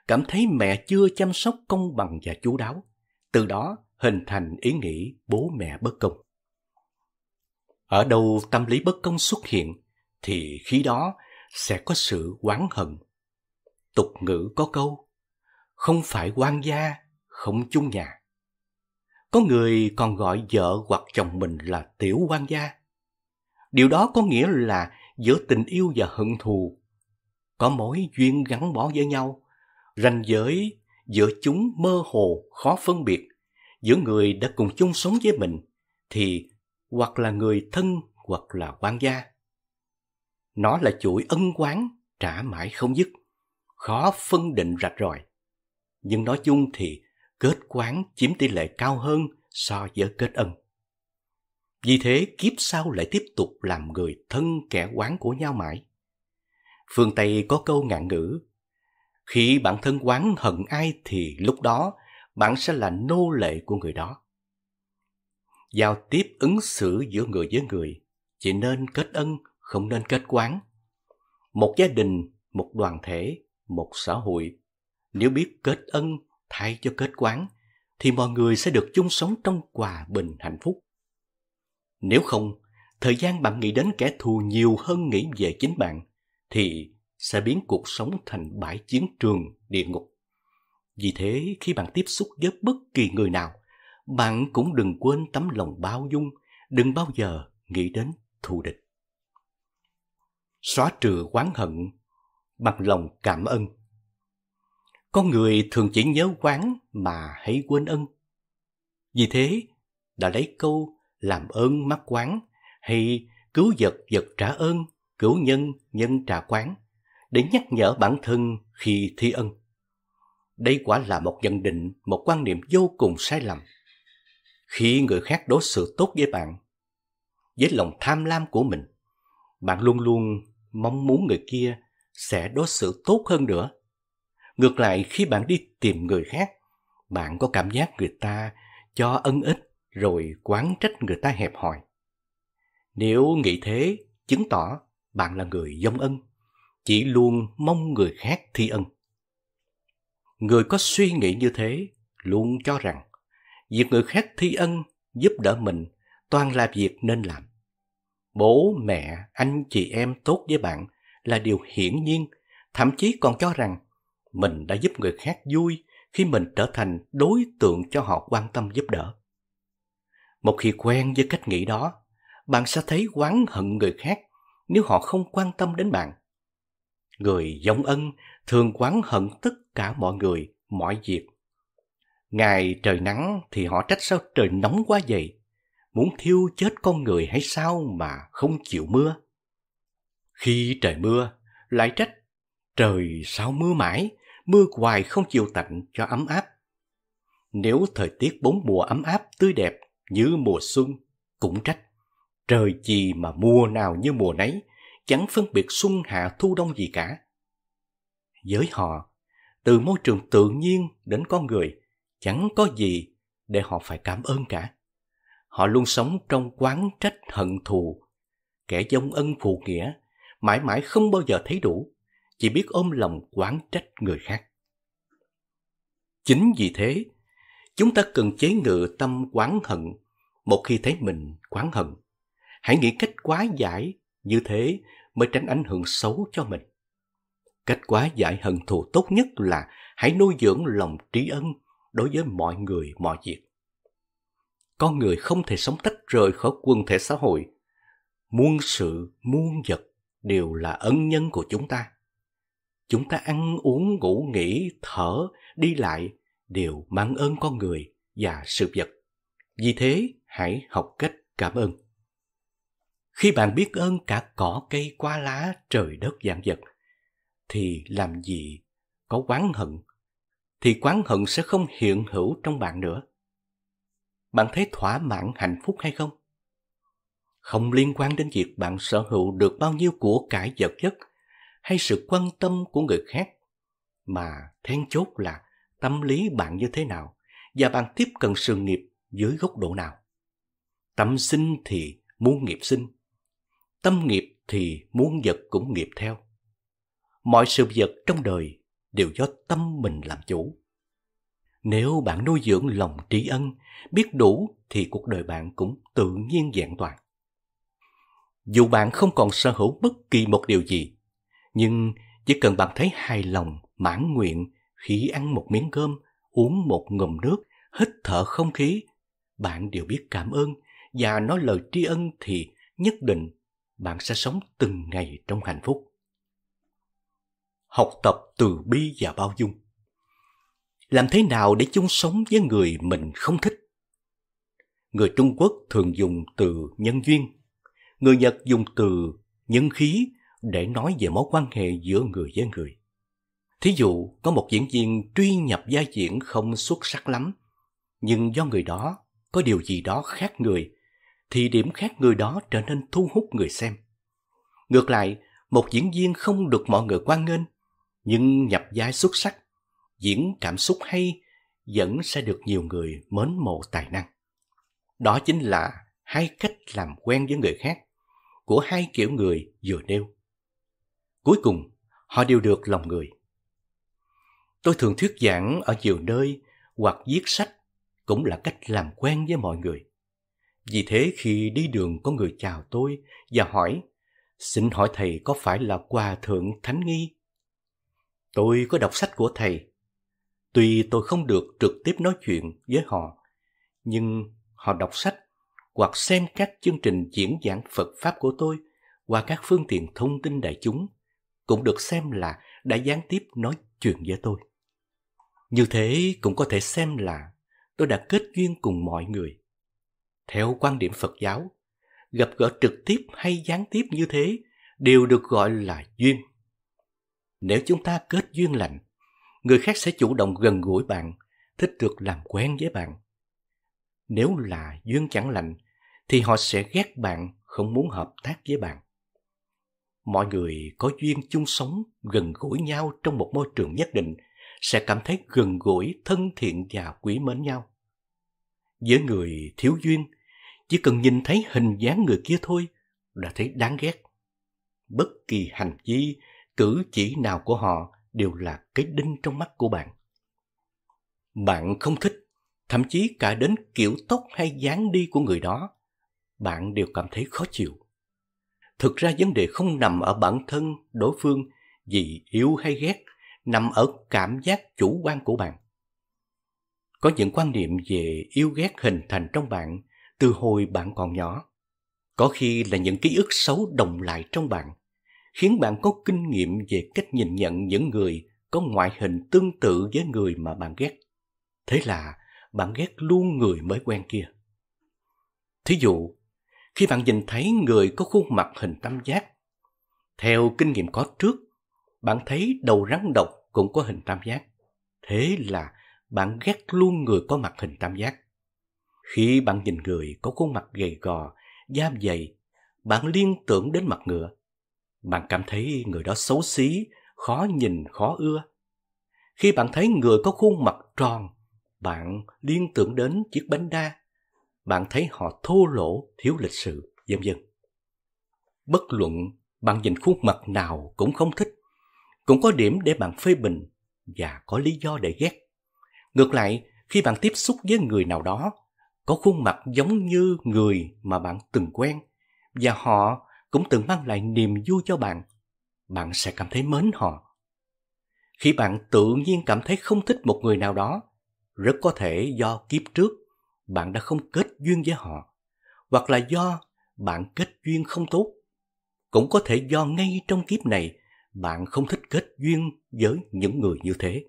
[SPEAKER 1] cảm thấy mẹ chưa chăm sóc công bằng và chú đáo, từ đó hình thành ý nghĩ bố mẹ bất công. Ở đâu tâm lý bất công xuất hiện thì khi đó sẽ có sự oán hận. Tục ngữ có câu, không phải quan gia không chung nhà. Có người còn gọi vợ hoặc chồng mình là tiểu quan gia. Điều đó có nghĩa là giữa tình yêu và hận thù có mối duyên gắn bó với nhau, ranh giới giữa chúng mơ hồ khó phân biệt giữa người đã cùng chung sống với mình thì hoặc là người thân hoặc là quan gia. Nó là chuỗi ân quán trả mãi không dứt, khó phân định rạch ròi. Nhưng nói chung thì kết quán chiếm tỷ lệ cao hơn so với kết ân. Vì thế kiếp sau lại tiếp tục làm người thân kẻ quán của nhau mãi. Phương Tây có câu ngạn ngữ, khi bản thân quán hận ai thì lúc đó bạn sẽ là nô lệ của người đó. Giao tiếp ứng xử giữa người với người chỉ nên kết ân, không nên kết quán. Một gia đình, một đoàn thể, một xã hội, nếu biết kết ân thay cho kết quán thì mọi người sẽ được chung sống trong hòa bình hạnh phúc nếu không thời gian bạn nghĩ đến kẻ thù nhiều hơn nghĩ về chính bạn thì sẽ biến cuộc sống thành bãi chiến trường địa ngục vì thế khi bạn tiếp xúc với bất kỳ người nào bạn cũng đừng quên tấm lòng bao dung đừng bao giờ nghĩ đến thù địch xóa trừ oán hận bằng lòng cảm ơn con người thường chỉ nhớ quán mà hãy quên ân. Vì thế, đã lấy câu làm ơn mắc quán hay cứu vật vật trả ơn, cứu nhân nhân trả quán để nhắc nhở bản thân khi thi ân. Đây quả là một nhận định, một quan niệm vô cùng sai lầm. Khi người khác đối xử tốt với bạn, với lòng tham lam của mình, bạn luôn luôn mong muốn người kia sẽ đối xử tốt hơn nữa Ngược lại khi bạn đi tìm người khác, bạn có cảm giác người ta cho ân ích rồi quán trách người ta hẹp hòi. Nếu nghĩ thế, chứng tỏ bạn là người dông ân, chỉ luôn mong người khác thi ân. Người có suy nghĩ như thế luôn cho rằng việc người khác thi ân giúp đỡ mình toàn là việc nên làm. Bố, mẹ, anh, chị em tốt với bạn là điều hiển nhiên, thậm chí còn cho rằng mình đã giúp người khác vui khi mình trở thành đối tượng cho họ quan tâm giúp đỡ một khi quen với cách nghĩ đó bạn sẽ thấy oán hận người khác nếu họ không quan tâm đến bạn người giống ân thường oán hận tất cả mọi người mọi việc ngày trời nắng thì họ trách sao trời nóng quá vậy muốn thiêu chết con người hay sao mà không chịu mưa khi trời mưa lại trách Trời sao mưa mãi, mưa hoài không chịu tạnh cho ấm áp. Nếu thời tiết bốn mùa ấm áp tươi đẹp như mùa xuân, cũng trách. Trời gì mà mùa nào như mùa nấy, chẳng phân biệt xuân hạ thu đông gì cả. Với họ, từ môi trường tự nhiên đến con người, chẳng có gì để họ phải cảm ơn cả. Họ luôn sống trong quán trách hận thù, kẻ dông ân phụ nghĩa, mãi mãi không bao giờ thấy đủ chỉ biết ôm lòng quán trách người khác. Chính vì thế, chúng ta cần chế ngự tâm quán hận một khi thấy mình quán hận. Hãy nghĩ cách quá giải, như thế mới tránh ảnh hưởng xấu cho mình. Cách quá giải hận thù tốt nhất là hãy nuôi dưỡng lòng trí ân đối với mọi người, mọi việc. Con người không thể sống tách rời khỏi quần thể xã hội. Muôn sự, muôn vật đều là ân nhân của chúng ta chúng ta ăn uống ngủ nghỉ thở đi lại đều mang ơn con người và sự vật vì thế hãy học cách cảm ơn khi bạn biết ơn cả cỏ cây qua lá trời đất dạng vật thì làm gì có quán hận thì quán hận sẽ không hiện hữu trong bạn nữa bạn thấy thỏa mãn hạnh phúc hay không không liên quan đến việc bạn sở hữu được bao nhiêu của cải vật chất hay sự quan tâm của người khác mà then chốt là tâm lý bạn như thế nào và bạn tiếp cận sự nghiệp dưới góc độ nào tâm sinh thì muốn nghiệp sinh tâm nghiệp thì muốn vật cũng nghiệp theo mọi sự vật trong đời đều do tâm mình làm chủ nếu bạn nuôi dưỡng lòng tri ân biết đủ thì cuộc đời bạn cũng tự nhiên vẹn toàn dù bạn không còn sở hữu bất kỳ một điều gì nhưng chỉ cần bạn thấy hài lòng, mãn nguyện khi ăn một miếng cơm, uống một ngụm nước, hít thở không khí, bạn đều biết cảm ơn và nói lời tri ân thì nhất định bạn sẽ sống từng ngày trong hạnh phúc. Học tập từ bi và bao dung Làm thế nào để chung sống với người mình không thích? Người Trung Quốc thường dùng từ nhân duyên, người Nhật dùng từ nhân khí để nói về mối quan hệ giữa người với người. Thí dụ, có một diễn viên truy nhập vai diễn không xuất sắc lắm, nhưng do người đó có điều gì đó khác người, thì điểm khác người đó trở nên thu hút người xem. Ngược lại, một diễn viên không được mọi người quan nghênh, nhưng nhập vai xuất sắc, diễn cảm xúc hay vẫn sẽ được nhiều người mến mộ tài năng. Đó chính là hai cách làm quen với người khác của hai kiểu người vừa nêu. Cuối cùng, họ đều được lòng người. Tôi thường thuyết giảng ở nhiều nơi hoặc viết sách cũng là cách làm quen với mọi người. Vì thế khi đi đường có người chào tôi và hỏi, xin hỏi thầy có phải là quà Thượng Thánh Nghi? Tôi có đọc sách của thầy. Tuy tôi không được trực tiếp nói chuyện với họ, nhưng họ đọc sách hoặc xem các chương trình diễn giảng Phật Pháp của tôi qua các phương tiện thông tin đại chúng cũng được xem là đã gián tiếp nói chuyện với tôi. Như thế cũng có thể xem là tôi đã kết duyên cùng mọi người. Theo quan điểm Phật giáo, gặp gỡ trực tiếp hay gián tiếp như thế đều được gọi là duyên. Nếu chúng ta kết duyên lành, người khác sẽ chủ động gần gũi bạn, thích được làm quen với bạn. Nếu là duyên chẳng lành, thì họ sẽ ghét bạn, không muốn hợp tác với bạn mọi người có duyên chung sống gần gũi nhau trong một môi trường nhất định sẽ cảm thấy gần gũi thân thiện và quý mến nhau với người thiếu duyên chỉ cần nhìn thấy hình dáng người kia thôi đã thấy đáng ghét bất kỳ hành vi cử chỉ nào của họ đều là cái đinh trong mắt của bạn bạn không thích thậm chí cả đến kiểu tóc hay dáng đi của người đó bạn đều cảm thấy khó chịu thực ra vấn đề không nằm ở bản thân đối phương vì yêu hay ghét nằm ở cảm giác chủ quan của bạn có những quan niệm về yêu ghét hình thành trong bạn từ hồi bạn còn nhỏ có khi là những ký ức xấu đồng lại trong bạn khiến bạn có kinh nghiệm về cách nhìn nhận những người có ngoại hình tương tự với người mà bạn ghét thế là bạn ghét luôn người mới quen kia thí dụ khi bạn nhìn thấy người có khuôn mặt hình tam giác. Theo kinh nghiệm có trước, bạn thấy đầu rắn độc cũng có hình tam giác. Thế là bạn ghét luôn người có mặt hình tam giác. Khi bạn nhìn người có khuôn mặt gầy gò, da dày, bạn liên tưởng đến mặt ngựa. Bạn cảm thấy người đó xấu xí, khó nhìn, khó ưa. Khi bạn thấy người có khuôn mặt tròn, bạn liên tưởng đến chiếc bánh đa bạn thấy họ thô lỗ, thiếu lịch sự, dân dân Bất luận bạn nhìn khuôn mặt nào cũng không thích, cũng có điểm để bạn phê bình và có lý do để ghét. Ngược lại, khi bạn tiếp xúc với người nào đó, có khuôn mặt giống như người mà bạn từng quen và họ cũng từng mang lại niềm vui cho bạn, bạn sẽ cảm thấy mến họ. Khi bạn tự nhiên cảm thấy không thích một người nào đó, rất có thể do kiếp trước bạn đã không kết duyên với họ hoặc là do bạn kết duyên không tốt cũng có thể do ngay trong kiếp này bạn không thích kết duyên với những người như thế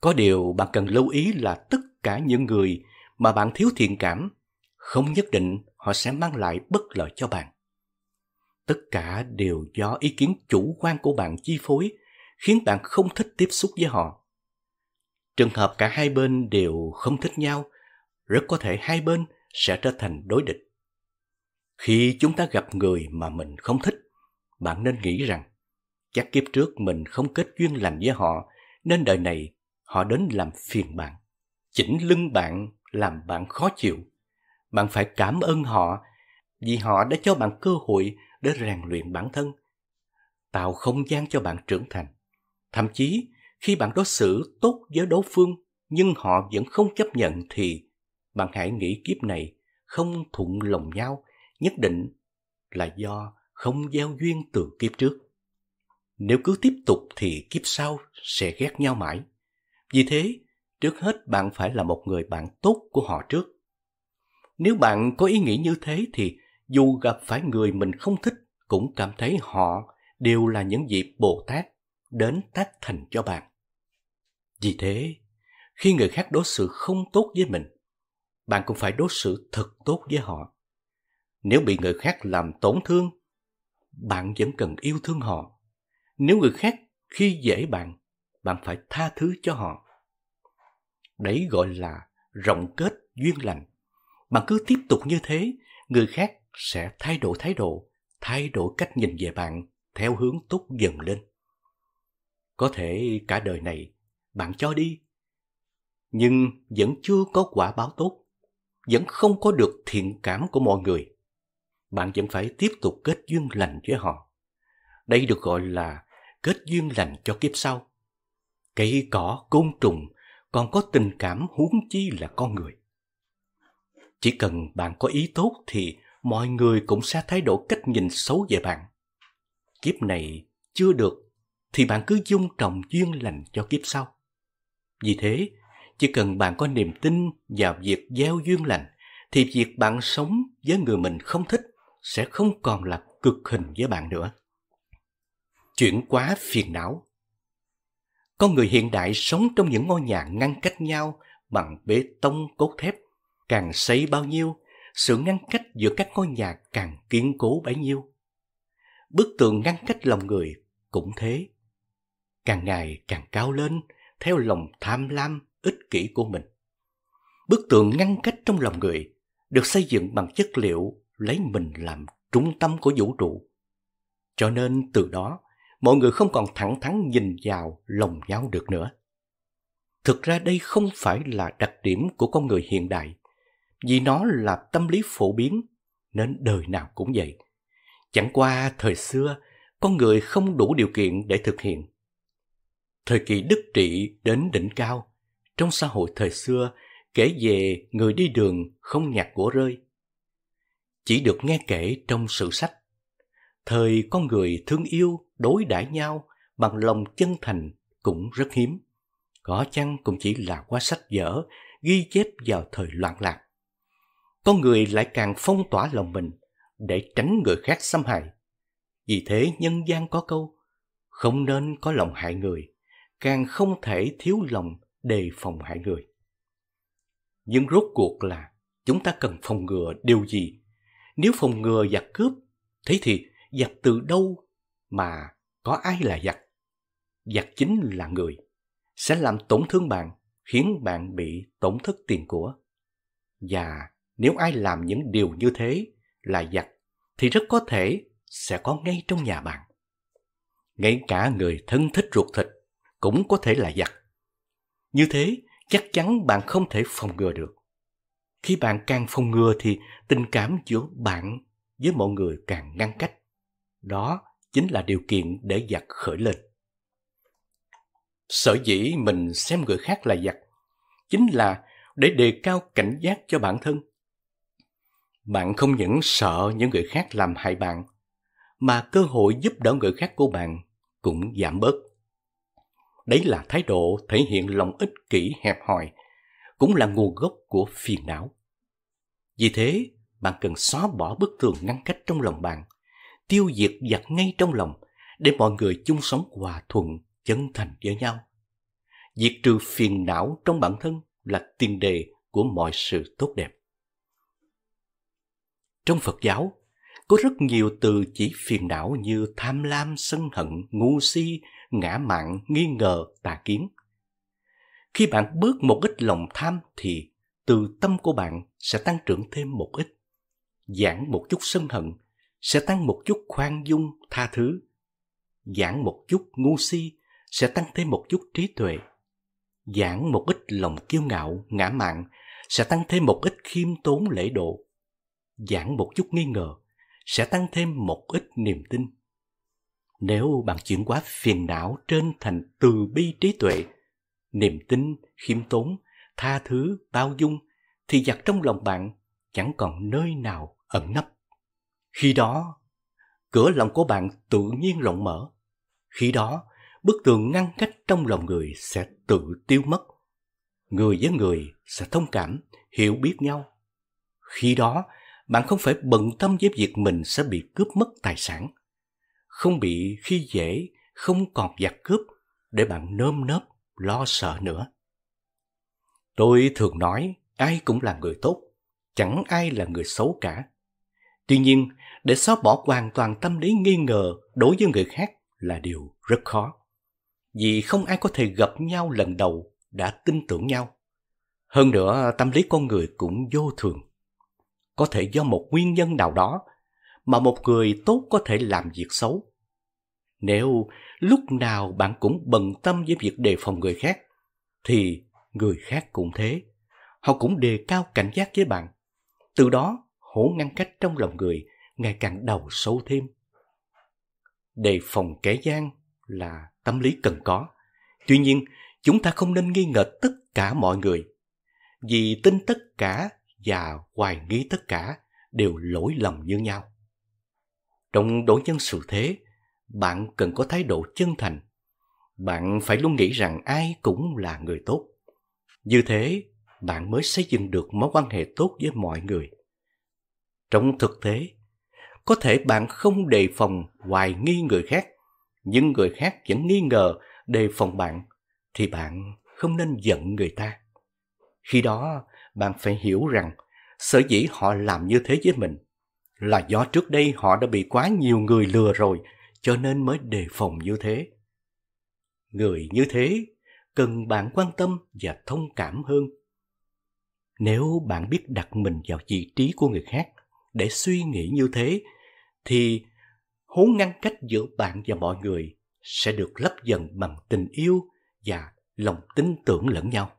[SPEAKER 1] có điều bạn cần lưu ý là tất cả những người mà bạn thiếu thiện cảm không nhất định họ sẽ mang lại bất lợi cho bạn tất cả đều do ý kiến chủ quan của bạn chi phối khiến bạn không thích tiếp xúc với họ Trường hợp cả hai bên đều không thích nhau, rất có thể hai bên sẽ trở thành đối địch. Khi chúng ta gặp người mà mình không thích, bạn nên nghĩ rằng chắc kiếp trước mình không kết duyên lành với họ nên đời này họ đến làm phiền bạn, chỉnh lưng bạn làm bạn khó chịu. Bạn phải cảm ơn họ vì họ đã cho bạn cơ hội để rèn luyện bản thân, tạo không gian cho bạn trưởng thành. Thậm chí khi bạn đối xử tốt với đối phương nhưng họ vẫn không chấp nhận thì bạn hãy nghĩ kiếp này không thuận lòng nhau nhất định là do không gieo duyên từ kiếp trước. Nếu cứ tiếp tục thì kiếp sau sẽ ghét nhau mãi. Vì thế, trước hết bạn phải là một người bạn tốt của họ trước. Nếu bạn có ý nghĩ như thế thì dù gặp phải người mình không thích cũng cảm thấy họ đều là những vị Bồ Tát đến tác thành cho bạn. Vì thế, khi người khác đối xử không tốt với mình, bạn cũng phải đối xử thật tốt với họ. Nếu bị người khác làm tổn thương, bạn vẫn cần yêu thương họ. Nếu người khác khi dễ bạn, bạn phải tha thứ cho họ. Đấy gọi là rộng kết duyên lành. Bạn cứ tiếp tục như thế, người khác sẽ thay đổi thái độ, thay đổi cách nhìn về bạn theo hướng tốt dần lên. Có thể cả đời này bạn cho đi. Nhưng vẫn chưa có quả báo tốt, vẫn không có được thiện cảm của mọi người. Bạn vẫn phải tiếp tục kết duyên lành với họ. Đây được gọi là kết duyên lành cho kiếp sau. Cây cỏ, côn trùng còn có tình cảm huống chi là con người. Chỉ cần bạn có ý tốt thì mọi người cũng sẽ thái độ cách nhìn xấu về bạn. Kiếp này chưa được thì bạn cứ dung trồng duyên lành cho kiếp sau. Vì thế, chỉ cần bạn có niềm tin vào việc gieo duyên lành, thì việc bạn sống với người mình không thích sẽ không còn là cực hình với bạn nữa. Chuyển quá phiền não Con người hiện đại sống trong những ngôi nhà ngăn cách nhau bằng bê tông cốt thép. Càng xây bao nhiêu, sự ngăn cách giữa các ngôi nhà càng kiên cố bấy nhiêu. Bức tường ngăn cách lòng người cũng thế. Càng ngày càng cao lên, theo lòng tham lam, ích kỷ của mình. Bức tường ngăn cách trong lòng người được xây dựng bằng chất liệu lấy mình làm trung tâm của vũ trụ. Cho nên từ đó, mọi người không còn thẳng thắn nhìn vào lòng nhau được nữa. Thực ra đây không phải là đặc điểm của con người hiện đại, vì nó là tâm lý phổ biến nên đời nào cũng vậy. Chẳng qua thời xưa, con người không đủ điều kiện để thực hiện thời kỳ đức trị đến đỉnh cao. Trong xã hội thời xưa, kể về người đi đường không nhặt của rơi. Chỉ được nghe kể trong sử sách. Thời con người thương yêu, đối đãi nhau bằng lòng chân thành cũng rất hiếm. Có chăng cũng chỉ là qua sách vở ghi chép vào thời loạn lạc. Con người lại càng phong tỏa lòng mình để tránh người khác xâm hại. Vì thế nhân gian có câu, không nên có lòng hại người càng không thể thiếu lòng đề phòng hại người. Nhưng rốt cuộc là chúng ta cần phòng ngừa điều gì? Nếu phòng ngừa giặc cướp, thế thì giặc từ đâu mà có ai là giặc? Giặc chính là người, sẽ làm tổn thương bạn, khiến bạn bị tổn thất tiền của. Và nếu ai làm những điều như thế là giặc, thì rất có thể sẽ có ngay trong nhà bạn. Ngay cả người thân thích ruột thịt cũng có thể là giặc. Như thế, chắc chắn bạn không thể phòng ngừa được. Khi bạn càng phòng ngừa thì tình cảm giữa bạn với mọi người càng ngăn cách. Đó chính là điều kiện để giặc khởi lên. Sở dĩ mình xem người khác là giặc chính là để đề cao cảnh giác cho bản thân. Bạn không những sợ những người khác làm hại bạn, mà cơ hội giúp đỡ người khác của bạn cũng giảm bớt. Đấy là thái độ thể hiện lòng ích kỷ hẹp hòi, cũng là nguồn gốc của phiền não. Vì thế, bạn cần xóa bỏ bức tường ngăn cách trong lòng bạn, tiêu diệt giặc ngay trong lòng để mọi người chung sống hòa thuận, chân thành với nhau. Diệt trừ phiền não trong bản thân là tiền đề của mọi sự tốt đẹp. Trong Phật giáo, có rất nhiều từ chỉ phiền não như tham lam, sân hận, ngu si, ngã mạn, nghi ngờ, tà kiến. Khi bạn bớt một ít lòng tham thì từ tâm của bạn sẽ tăng trưởng thêm một ít. Giảm một chút sân hận sẽ tăng một chút khoan dung, tha thứ. Giảm một chút ngu si sẽ tăng thêm một chút trí tuệ. Giảm một ít lòng kiêu ngạo, ngã mạn sẽ tăng thêm một ít khiêm tốn lễ độ. Giảm một chút nghi ngờ sẽ tăng thêm một ít niềm tin nếu bạn chuyển quá phiền não trên thành từ bi trí tuệ, niềm tin, khiêm tốn, tha thứ, bao dung, thì giặc trong lòng bạn chẳng còn nơi nào ẩn nấp. Khi đó, cửa lòng của bạn tự nhiên rộng mở. Khi đó, bức tường ngăn cách trong lòng người sẽ tự tiêu mất. Người với người sẽ thông cảm, hiểu biết nhau. Khi đó, bạn không phải bận tâm với việc mình sẽ bị cướp mất tài sản không bị khi dễ, không còn giặc cướp để bạn nơm nớp lo sợ nữa. Tôi thường nói ai cũng là người tốt, chẳng ai là người xấu cả. Tuy nhiên, để xóa bỏ hoàn toàn tâm lý nghi ngờ đối với người khác là điều rất khó. Vì không ai có thể gặp nhau lần đầu đã tin tưởng nhau. Hơn nữa, tâm lý con người cũng vô thường. Có thể do một nguyên nhân nào đó mà một người tốt có thể làm việc xấu, nếu lúc nào bạn cũng bận tâm với việc đề phòng người khác, thì người khác cũng thế. Họ cũng đề cao cảnh giác với bạn. Từ đó, hổ ngăn cách trong lòng người ngày càng đầu sâu thêm. Đề phòng kẻ gian là tâm lý cần có. Tuy nhiên, chúng ta không nên nghi ngờ tất cả mọi người. Vì tin tất cả và hoài nghi tất cả đều lỗi lầm như nhau. Trong đối nhân xử thế, bạn cần có thái độ chân thành. Bạn phải luôn nghĩ rằng ai cũng là người tốt. Như thế, bạn mới xây dựng được mối quan hệ tốt với mọi người. Trong thực tế, có thể bạn không đề phòng hoài nghi người khác, nhưng người khác vẫn nghi ngờ đề phòng bạn, thì bạn không nên giận người ta. Khi đó, bạn phải hiểu rằng sở dĩ họ làm như thế với mình là do trước đây họ đã bị quá nhiều người lừa rồi – cho nên mới đề phòng như thế. Người như thế cần bạn quan tâm và thông cảm hơn. Nếu bạn biết đặt mình vào vị trí của người khác để suy nghĩ như thế thì hố ngăn cách giữa bạn và mọi người sẽ được lấp dần bằng tình yêu và lòng tin tưởng lẫn nhau.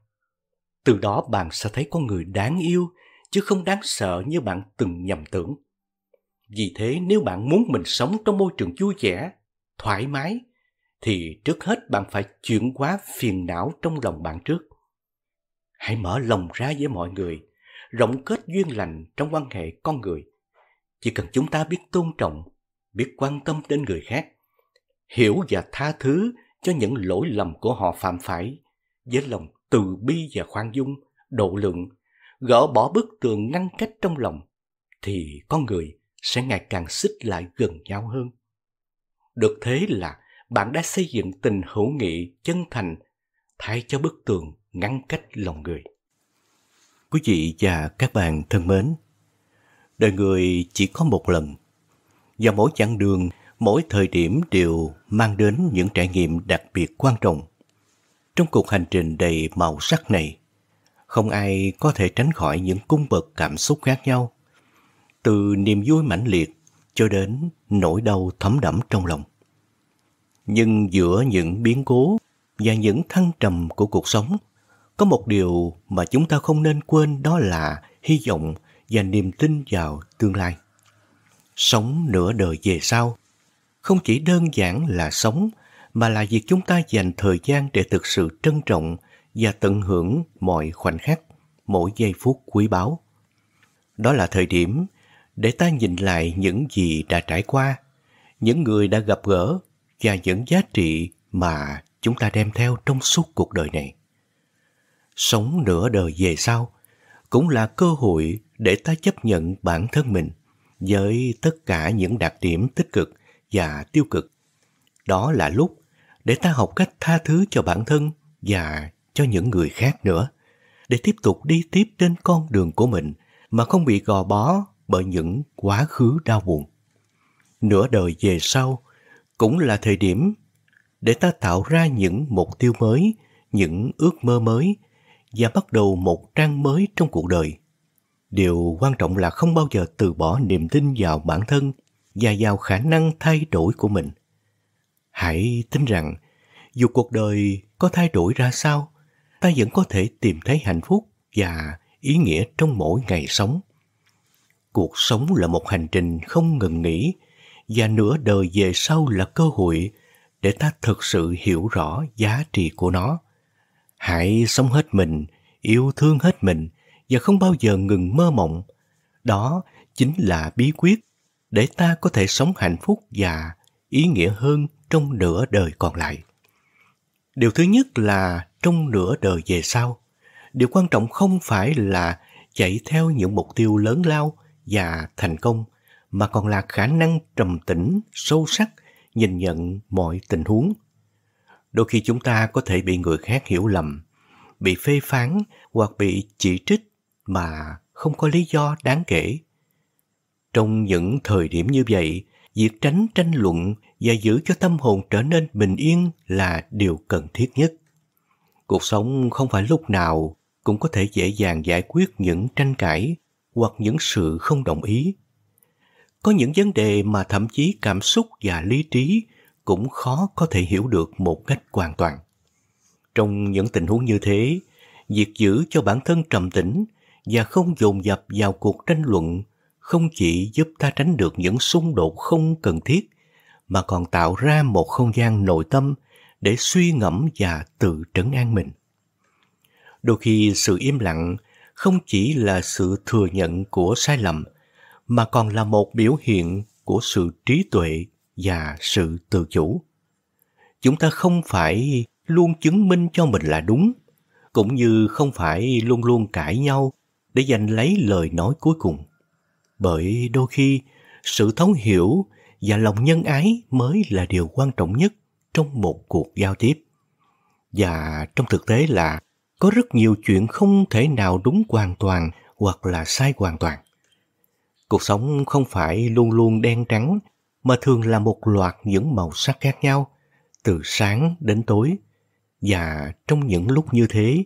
[SPEAKER 1] Từ đó bạn sẽ thấy con người đáng yêu chứ không đáng sợ như bạn từng nhầm tưởng. Vì thế nếu bạn muốn mình sống trong môi trường vui vẻ, thoải mái, thì trước hết bạn phải chuyển hóa phiền não trong lòng bạn trước. Hãy mở lòng ra với mọi người, rộng kết duyên lành trong quan hệ con người. Chỉ cần chúng ta biết tôn trọng, biết quan tâm đến người khác, hiểu và tha thứ cho những lỗi lầm của họ phạm phải với lòng từ bi và khoan dung, độ lượng, gỡ bỏ bức tường ngăn cách trong lòng, thì con người sẽ ngày càng xích lại gần nhau hơn. Được thế là bạn đã xây dựng tình hữu nghị chân thành thay cho bức tường ngăn cách lòng người. Quý vị và các bạn thân mến, đời người chỉ có một lần và mỗi chặng đường, mỗi thời điểm đều mang đến những trải nghiệm đặc biệt quan trọng. Trong cuộc hành trình đầy màu sắc này, không ai có thể tránh khỏi những cung bậc cảm xúc khác nhau từ niềm vui mãnh liệt cho đến nỗi đau thấm đẫm trong lòng. Nhưng giữa những biến cố và những thăng trầm của cuộc sống, có một điều mà chúng ta không nên quên đó là hy vọng và niềm tin vào tương lai. Sống nửa đời về sau, không chỉ đơn giản là sống mà là việc chúng ta dành thời gian để thực sự trân trọng và tận hưởng mọi khoảnh khắc, mỗi giây phút quý báu. Đó là thời điểm để ta nhìn lại những gì đã trải qua, những người đã gặp gỡ và những giá trị mà chúng ta đem theo trong suốt cuộc đời này. Sống nửa đời về sau cũng là cơ hội để ta chấp nhận bản thân mình với tất cả những đặc điểm tích cực và tiêu cực. Đó là lúc để ta học cách tha thứ cho bản thân và cho những người khác nữa, để tiếp tục đi tiếp trên con đường của mình mà không bị gò bó bởi những quá khứ đau buồn. Nửa đời về sau cũng là thời điểm để ta tạo ra những mục tiêu mới, những ước mơ mới và bắt đầu một trang mới trong cuộc đời. Điều quan trọng là không bao giờ từ bỏ niềm tin vào bản thân và vào khả năng thay đổi của mình. Hãy tin rằng dù cuộc đời có thay đổi ra sao, ta vẫn có thể tìm thấy hạnh phúc và ý nghĩa trong mỗi ngày sống cuộc sống là một hành trình không ngừng nghỉ và nửa đời về sau là cơ hội để ta thực sự hiểu rõ giá trị của nó hãy sống hết mình yêu thương hết mình và không bao giờ ngừng mơ mộng đó chính là bí quyết để ta có thể sống hạnh phúc và ý nghĩa hơn trong nửa đời còn lại điều thứ nhất là trong nửa đời về sau điều quan trọng không phải là chạy theo những mục tiêu lớn lao và thành công mà còn là khả năng trầm tĩnh, sâu sắc nhìn nhận mọi tình huống. Đôi khi chúng ta có thể bị người khác hiểu lầm, bị phê phán hoặc bị chỉ trích mà không có lý do đáng kể. Trong những thời điểm như vậy, việc tránh tranh luận và giữ cho tâm hồn trở nên bình yên là điều cần thiết nhất. Cuộc sống không phải lúc nào cũng có thể dễ dàng giải quyết những tranh cãi hoặc những sự không đồng ý. Có những vấn đề mà thậm chí cảm xúc và lý trí cũng khó có thể hiểu được một cách hoàn toàn. Trong những tình huống như thế, việc giữ cho bản thân trầm tĩnh và không dồn dập vào cuộc tranh luận không chỉ giúp ta tránh được những xung đột không cần thiết mà còn tạo ra một không gian nội tâm để suy ngẫm và tự trấn an mình. Đôi khi sự im lặng không chỉ là sự thừa nhận của sai lầm mà còn là một biểu hiện của sự trí tuệ và sự tự chủ chúng ta không phải luôn chứng minh cho mình là đúng cũng như không phải luôn luôn cãi nhau để giành lấy lời nói cuối cùng bởi đôi khi sự thấu hiểu và lòng nhân ái mới là điều quan trọng nhất trong một cuộc giao tiếp và trong thực tế là có rất nhiều chuyện không thể nào đúng hoàn toàn hoặc là sai hoàn toàn cuộc sống không phải luôn luôn đen trắng mà thường là một loạt những màu sắc khác nhau từ sáng đến tối và trong những lúc như thế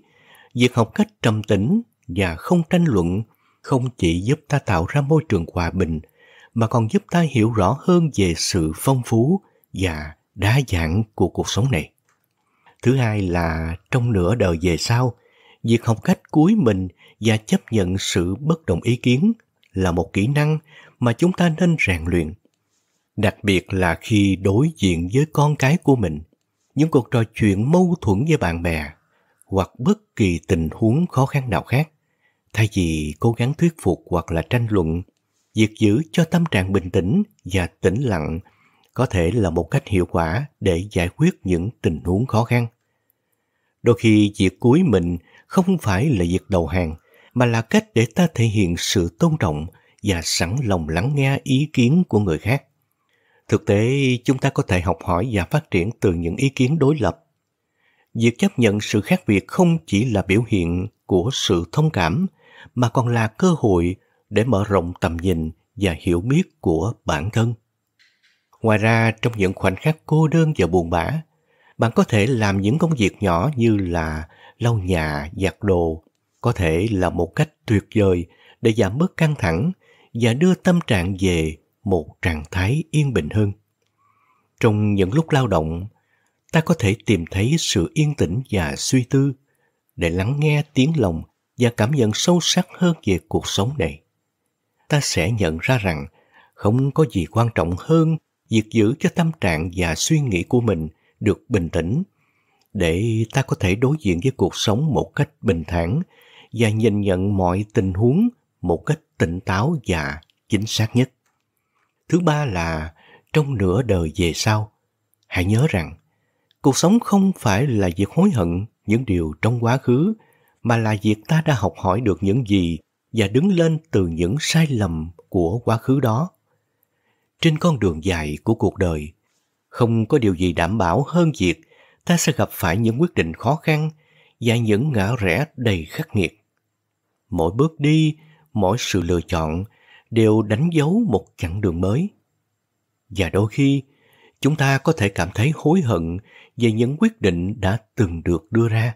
[SPEAKER 1] việc học cách trầm tĩnh và không tranh luận không chỉ giúp ta tạo ra môi trường hòa bình mà còn giúp ta hiểu rõ hơn về sự phong phú và đa dạng của cuộc sống này Thứ hai là trong nửa đời về sau, việc học cách cúi mình và chấp nhận sự bất đồng ý kiến là một kỹ năng mà chúng ta nên rèn luyện. Đặc biệt là khi đối diện với con cái của mình, những cuộc trò chuyện mâu thuẫn với bạn bè hoặc bất kỳ tình huống khó khăn nào khác. Thay vì cố gắng thuyết phục hoặc là tranh luận, việc giữ cho tâm trạng bình tĩnh và tĩnh lặng có thể là một cách hiệu quả để giải quyết những tình huống khó khăn. Đôi khi việc cuối mình không phải là việc đầu hàng, mà là cách để ta thể hiện sự tôn trọng và sẵn lòng lắng nghe ý kiến của người khác. Thực tế, chúng ta có thể học hỏi và phát triển từ những ý kiến đối lập. Việc chấp nhận sự khác biệt không chỉ là biểu hiện của sự thông cảm, mà còn là cơ hội để mở rộng tầm nhìn và hiểu biết của bản thân. Ngoài ra, trong những khoảnh khắc cô đơn và buồn bã, bạn có thể làm những công việc nhỏ như là lau nhà, giặt đồ, có thể là một cách tuyệt vời để giảm bớt căng thẳng và đưa tâm trạng về một trạng thái yên bình hơn. Trong những lúc lao động, ta có thể tìm thấy sự yên tĩnh và suy tư để lắng nghe tiếng lòng và cảm nhận sâu sắc hơn về cuộc sống này. Ta sẽ nhận ra rằng không có gì quan trọng hơn việc giữ cho tâm trạng và suy nghĩ của mình – được bình tĩnh để ta có thể đối diện với cuộc sống một cách bình thản và nhìn nhận mọi tình huống một cách tỉnh táo và chính xác nhất. Thứ ba là trong nửa đời về sau, hãy nhớ rằng cuộc sống không phải là việc hối hận những điều trong quá khứ mà là việc ta đã học hỏi được những gì và đứng lên từ những sai lầm của quá khứ đó. Trên con đường dài của cuộc đời, không có điều gì đảm bảo hơn việc ta sẽ gặp phải những quyết định khó khăn và những ngã rẽ đầy khắc nghiệt. Mỗi bước đi, mỗi sự lựa chọn đều đánh dấu một chặng đường mới. Và đôi khi, chúng ta có thể cảm thấy hối hận về những quyết định đã từng được đưa ra.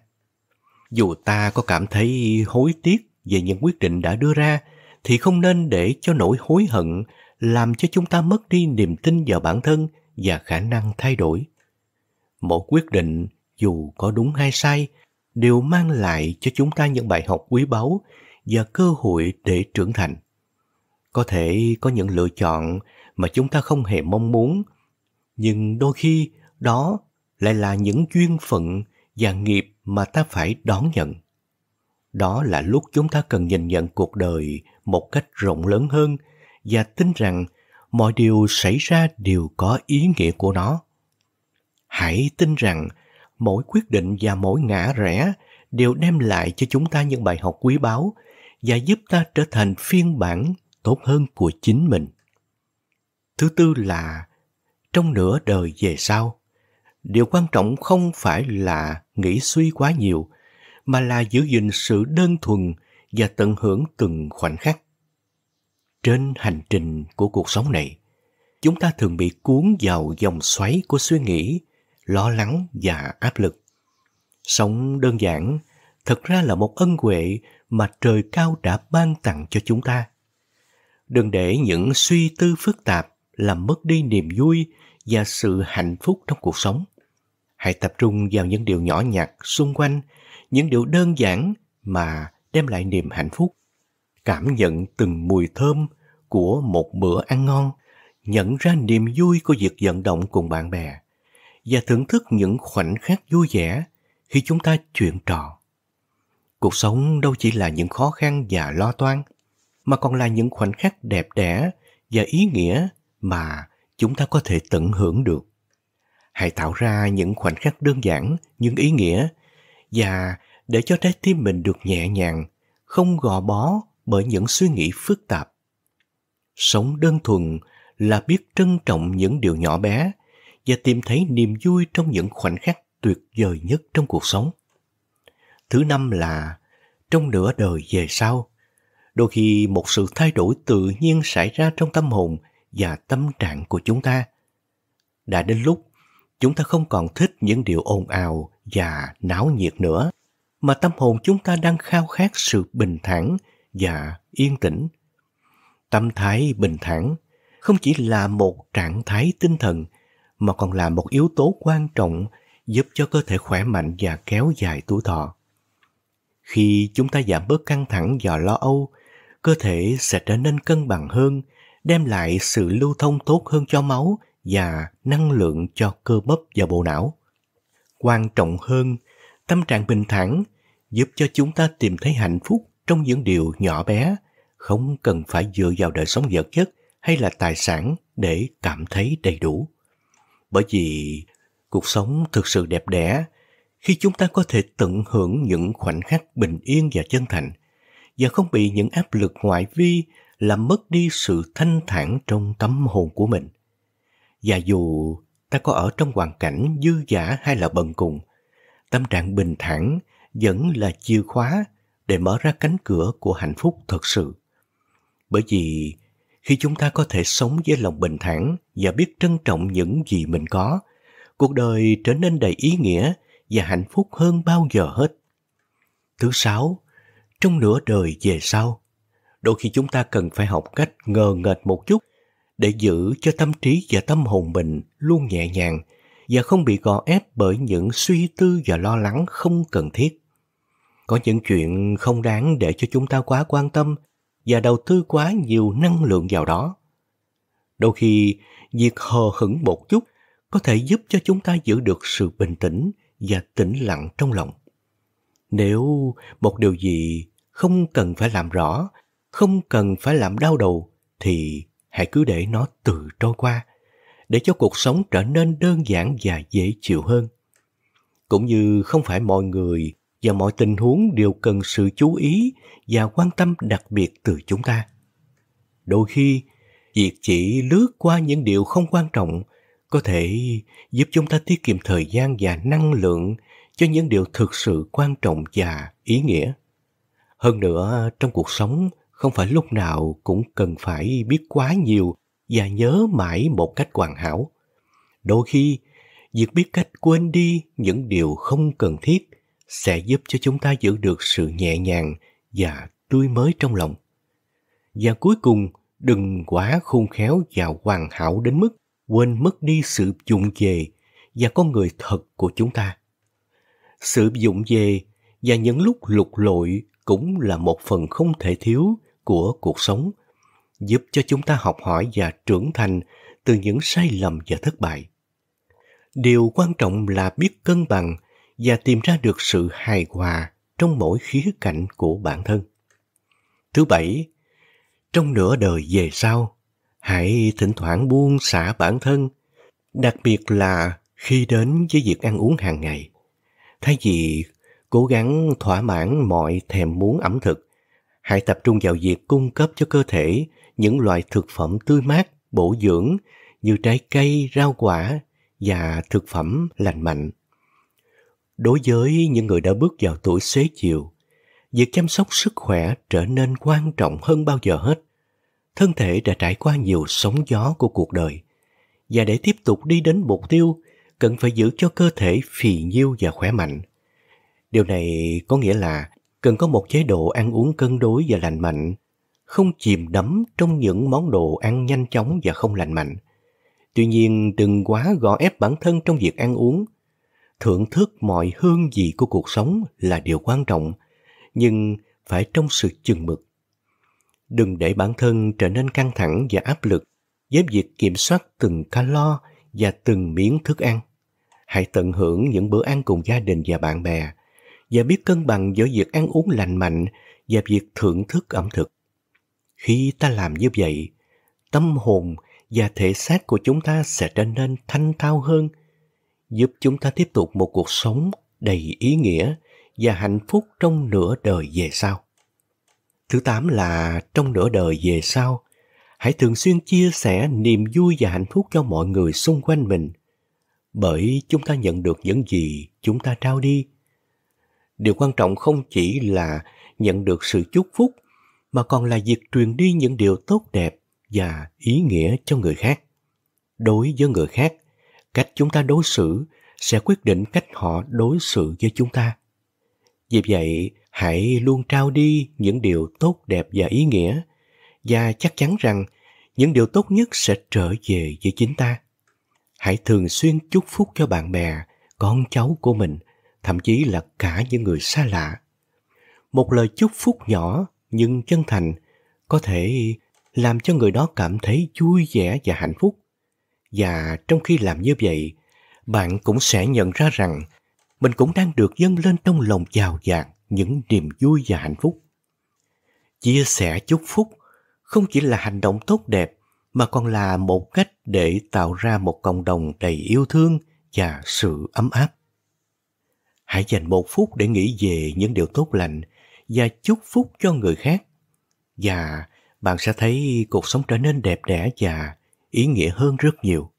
[SPEAKER 1] Dù ta có cảm thấy hối tiếc về những quyết định đã đưa ra, thì không nên để cho nỗi hối hận làm cho chúng ta mất đi niềm tin vào bản thân và khả năng thay đổi. Mỗi quyết định, dù có đúng hay sai, đều mang lại cho chúng ta những bài học quý báu và cơ hội để trưởng thành. Có thể có những lựa chọn mà chúng ta không hề mong muốn, nhưng đôi khi đó lại là những duyên phận và nghiệp mà ta phải đón nhận. Đó là lúc chúng ta cần nhìn nhận cuộc đời một cách rộng lớn hơn và tin rằng mọi điều xảy ra đều có ý nghĩa của nó hãy tin rằng mỗi quyết định và mỗi ngã rẽ đều đem lại cho chúng ta những bài học quý báu và giúp ta trở thành phiên bản tốt hơn của chính mình thứ tư là trong nửa đời về sau điều quan trọng không phải là nghĩ suy quá nhiều mà là giữ gìn sự đơn thuần và tận hưởng từng khoảnh khắc trên hành trình của cuộc sống này, chúng ta thường bị cuốn vào dòng xoáy của suy nghĩ, lo lắng và áp lực. Sống đơn giản thật ra là một ân huệ mà trời cao đã ban tặng cho chúng ta. Đừng để những suy tư phức tạp làm mất đi niềm vui và sự hạnh phúc trong cuộc sống. Hãy tập trung vào những điều nhỏ nhặt xung quanh, những điều đơn giản mà đem lại niềm hạnh phúc. Cảm nhận từng mùi thơm của một bữa ăn ngon, nhận ra niềm vui của việc vận động cùng bạn bè và thưởng thức những khoảnh khắc vui vẻ khi chúng ta chuyện trò. Cuộc sống đâu chỉ là những khó khăn và lo toan, mà còn là những khoảnh khắc đẹp đẽ và ý nghĩa mà chúng ta có thể tận hưởng được. Hãy tạo ra những khoảnh khắc đơn giản nhưng ý nghĩa và để cho trái tim mình được nhẹ nhàng, không gò bó bởi những suy nghĩ phức tạp sống đơn thuần là biết trân trọng những điều nhỏ bé và tìm thấy niềm vui trong những khoảnh khắc tuyệt vời nhất trong cuộc sống thứ năm là trong nửa đời về sau đôi khi một sự thay đổi tự nhiên xảy ra trong tâm hồn và tâm trạng của chúng ta đã đến lúc chúng ta không còn thích những điều ồn ào và náo nhiệt nữa mà tâm hồn chúng ta đang khao khát sự bình thản và yên tĩnh tâm thái bình thản không chỉ là một trạng thái tinh thần mà còn là một yếu tố quan trọng giúp cho cơ thể khỏe mạnh và kéo dài tuổi thọ. Khi chúng ta giảm bớt căng thẳng và lo âu, cơ thể sẽ trở nên cân bằng hơn, đem lại sự lưu thông tốt hơn cho máu và năng lượng cho cơ bắp và bộ não. Quan trọng hơn, tâm trạng bình thản giúp cho chúng ta tìm thấy hạnh phúc trong những điều nhỏ bé không cần phải dựa vào đời sống vật chất hay là tài sản để cảm thấy đầy đủ. Bởi vì cuộc sống thực sự đẹp đẽ khi chúng ta có thể tận hưởng những khoảnh khắc bình yên và chân thành và không bị những áp lực ngoại vi làm mất đi sự thanh thản trong tâm hồn của mình. Và dù ta có ở trong hoàn cảnh dư giả hay là bần cùng, tâm trạng bình thản vẫn là chìa khóa để mở ra cánh cửa của hạnh phúc thật sự bởi vì khi chúng ta có thể sống với lòng bình thản và biết trân trọng những gì mình có cuộc đời trở nên đầy ý nghĩa và hạnh phúc hơn bao giờ hết thứ sáu trong nửa đời về sau đôi khi chúng ta cần phải học cách ngờ nghệch một chút để giữ cho tâm trí và tâm hồn mình luôn nhẹ nhàng và không bị gò ép bởi những suy tư và lo lắng không cần thiết có những chuyện không đáng để cho chúng ta quá quan tâm và đầu tư quá nhiều năng lượng vào đó. Đôi khi, việc hờ hững một chút có thể giúp cho chúng ta giữ được sự bình tĩnh và tĩnh lặng trong lòng. Nếu một điều gì không cần phải làm rõ, không cần phải làm đau đầu thì hãy cứ để nó tự trôi qua để cho cuộc sống trở nên đơn giản và dễ chịu hơn. Cũng như không phải mọi người và mọi tình huống đều cần sự chú ý và quan tâm đặc biệt từ chúng ta. Đôi khi, việc chỉ lướt qua những điều không quan trọng có thể giúp chúng ta tiết kiệm thời gian và năng lượng cho những điều thực sự quan trọng và ý nghĩa. Hơn nữa, trong cuộc sống không phải lúc nào cũng cần phải biết quá nhiều và nhớ mãi một cách hoàn hảo. Đôi khi, việc biết cách quên đi những điều không cần thiết sẽ giúp cho chúng ta giữ được sự nhẹ nhàng và tươi mới trong lòng. Và cuối cùng, đừng quá khôn khéo và hoàn hảo đến mức quên mất đi sự dụng về và con người thật của chúng ta. Sự dụng về và những lúc lục lội cũng là một phần không thể thiếu của cuộc sống, giúp cho chúng ta học hỏi và trưởng thành từ những sai lầm và thất bại. Điều quan trọng là biết cân bằng và tìm ra được sự hài hòa trong mỗi khía cạnh của bản thân. Thứ bảy, trong nửa đời về sau, hãy thỉnh thoảng buông xả bản thân, đặc biệt là khi đến với việc ăn uống hàng ngày. Thay vì cố gắng thỏa mãn mọi thèm muốn ẩm thực, hãy tập trung vào việc cung cấp cho cơ thể những loại thực phẩm tươi mát, bổ dưỡng như trái cây, rau quả và thực phẩm lành mạnh Đối với những người đã bước vào tuổi xế chiều, việc chăm sóc sức khỏe trở nên quan trọng hơn bao giờ hết. Thân thể đã trải qua nhiều sóng gió của cuộc đời, và để tiếp tục đi đến mục tiêu, cần phải giữ cho cơ thể phì nhiêu và khỏe mạnh. Điều này có nghĩa là cần có một chế độ ăn uống cân đối và lành mạnh, không chìm đắm trong những món đồ ăn nhanh chóng và không lành mạnh. Tuy nhiên, đừng quá gò ép bản thân trong việc ăn uống – thưởng thức mọi hương vị của cuộc sống là điều quan trọng nhưng phải trong sự chừng mực đừng để bản thân trở nên căng thẳng và áp lực với việc kiểm soát từng calo và từng miếng thức ăn hãy tận hưởng những bữa ăn cùng gia đình và bạn bè và biết cân bằng giữa việc ăn uống lành mạnh và việc thưởng thức ẩm thực khi ta làm như vậy tâm hồn và thể xác của chúng ta sẽ trở nên thanh thao hơn giúp chúng ta tiếp tục một cuộc sống đầy ý nghĩa và hạnh phúc trong nửa đời về sau. Thứ tám là trong nửa đời về sau, hãy thường xuyên chia sẻ niềm vui và hạnh phúc cho mọi người xung quanh mình, bởi chúng ta nhận được những gì chúng ta trao đi. Điều quan trọng không chỉ là nhận được sự chúc phúc mà còn là việc truyền đi những điều tốt đẹp và ý nghĩa cho người khác. Đối với người khác, cách chúng ta đối xử sẽ quyết định cách họ đối xử với chúng ta vì vậy hãy luôn trao đi những điều tốt đẹp và ý nghĩa và chắc chắn rằng những điều tốt nhất sẽ trở về với chính ta hãy thường xuyên chúc phúc cho bạn bè con cháu của mình thậm chí là cả những người xa lạ một lời chúc phúc nhỏ nhưng chân thành có thể làm cho người đó cảm thấy vui vẻ và hạnh phúc và trong khi làm như vậy, bạn cũng sẽ nhận ra rằng mình cũng đang được dâng lên trong lòng giàu dạt những niềm vui và hạnh phúc. Chia sẻ chúc phúc không chỉ là hành động tốt đẹp mà còn là một cách để tạo ra một cộng đồng đầy yêu thương và sự ấm áp. Hãy dành một phút để nghĩ về những điều tốt lành và chúc phúc cho người khác. Và bạn sẽ thấy cuộc sống trở nên đẹp đẽ và ý nghĩa hơn rất nhiều.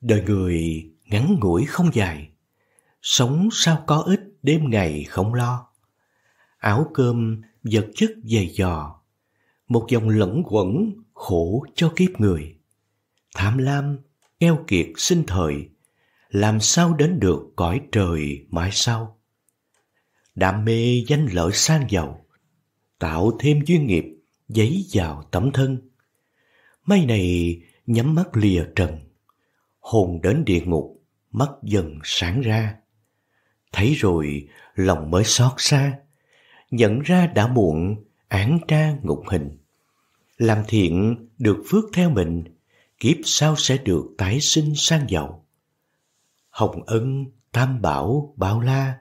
[SPEAKER 1] Đời người ngắn ngủi không dài, sống sao có ích đêm ngày không lo. Áo cơm vật chất dày dò, một dòng lẫn quẩn khổ cho kiếp người. Tham lam, eo kiệt sinh thời, làm sao đến được cõi trời mãi sau. Đam mê danh lợi sang giàu, tạo thêm duyên nghiệp, giấy vào tấm thân mây này nhắm mắt lìa trần, hồn đến địa ngục, mắt dần sáng ra. Thấy rồi, lòng mới xót xa, nhận ra đã muộn, án tra ngục hình. Làm thiện được phước theo mình, kiếp sau sẽ được tái sinh sang giàu. Hồng ân, tam bảo, bao la,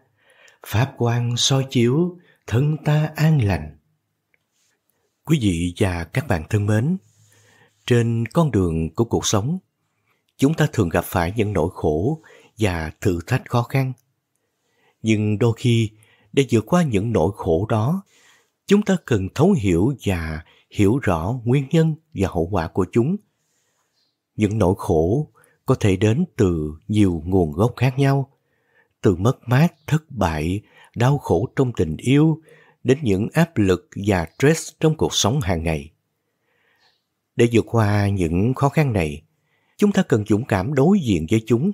[SPEAKER 1] pháp quan soi chiếu, thân ta an lành. Quý vị và các bạn thân mến, trên con đường của cuộc sống, chúng ta thường gặp phải những nỗi khổ và thử thách khó khăn. Nhưng đôi khi, để vượt qua những nỗi khổ đó, chúng ta cần thấu hiểu và hiểu rõ nguyên nhân và hậu quả của chúng. Những nỗi khổ có thể đến từ nhiều nguồn gốc khác nhau, từ mất mát, thất bại, đau khổ trong tình yêu đến những áp lực và stress trong cuộc sống hàng ngày. Để vượt qua những khó khăn này, chúng ta cần dũng cảm đối diện với chúng,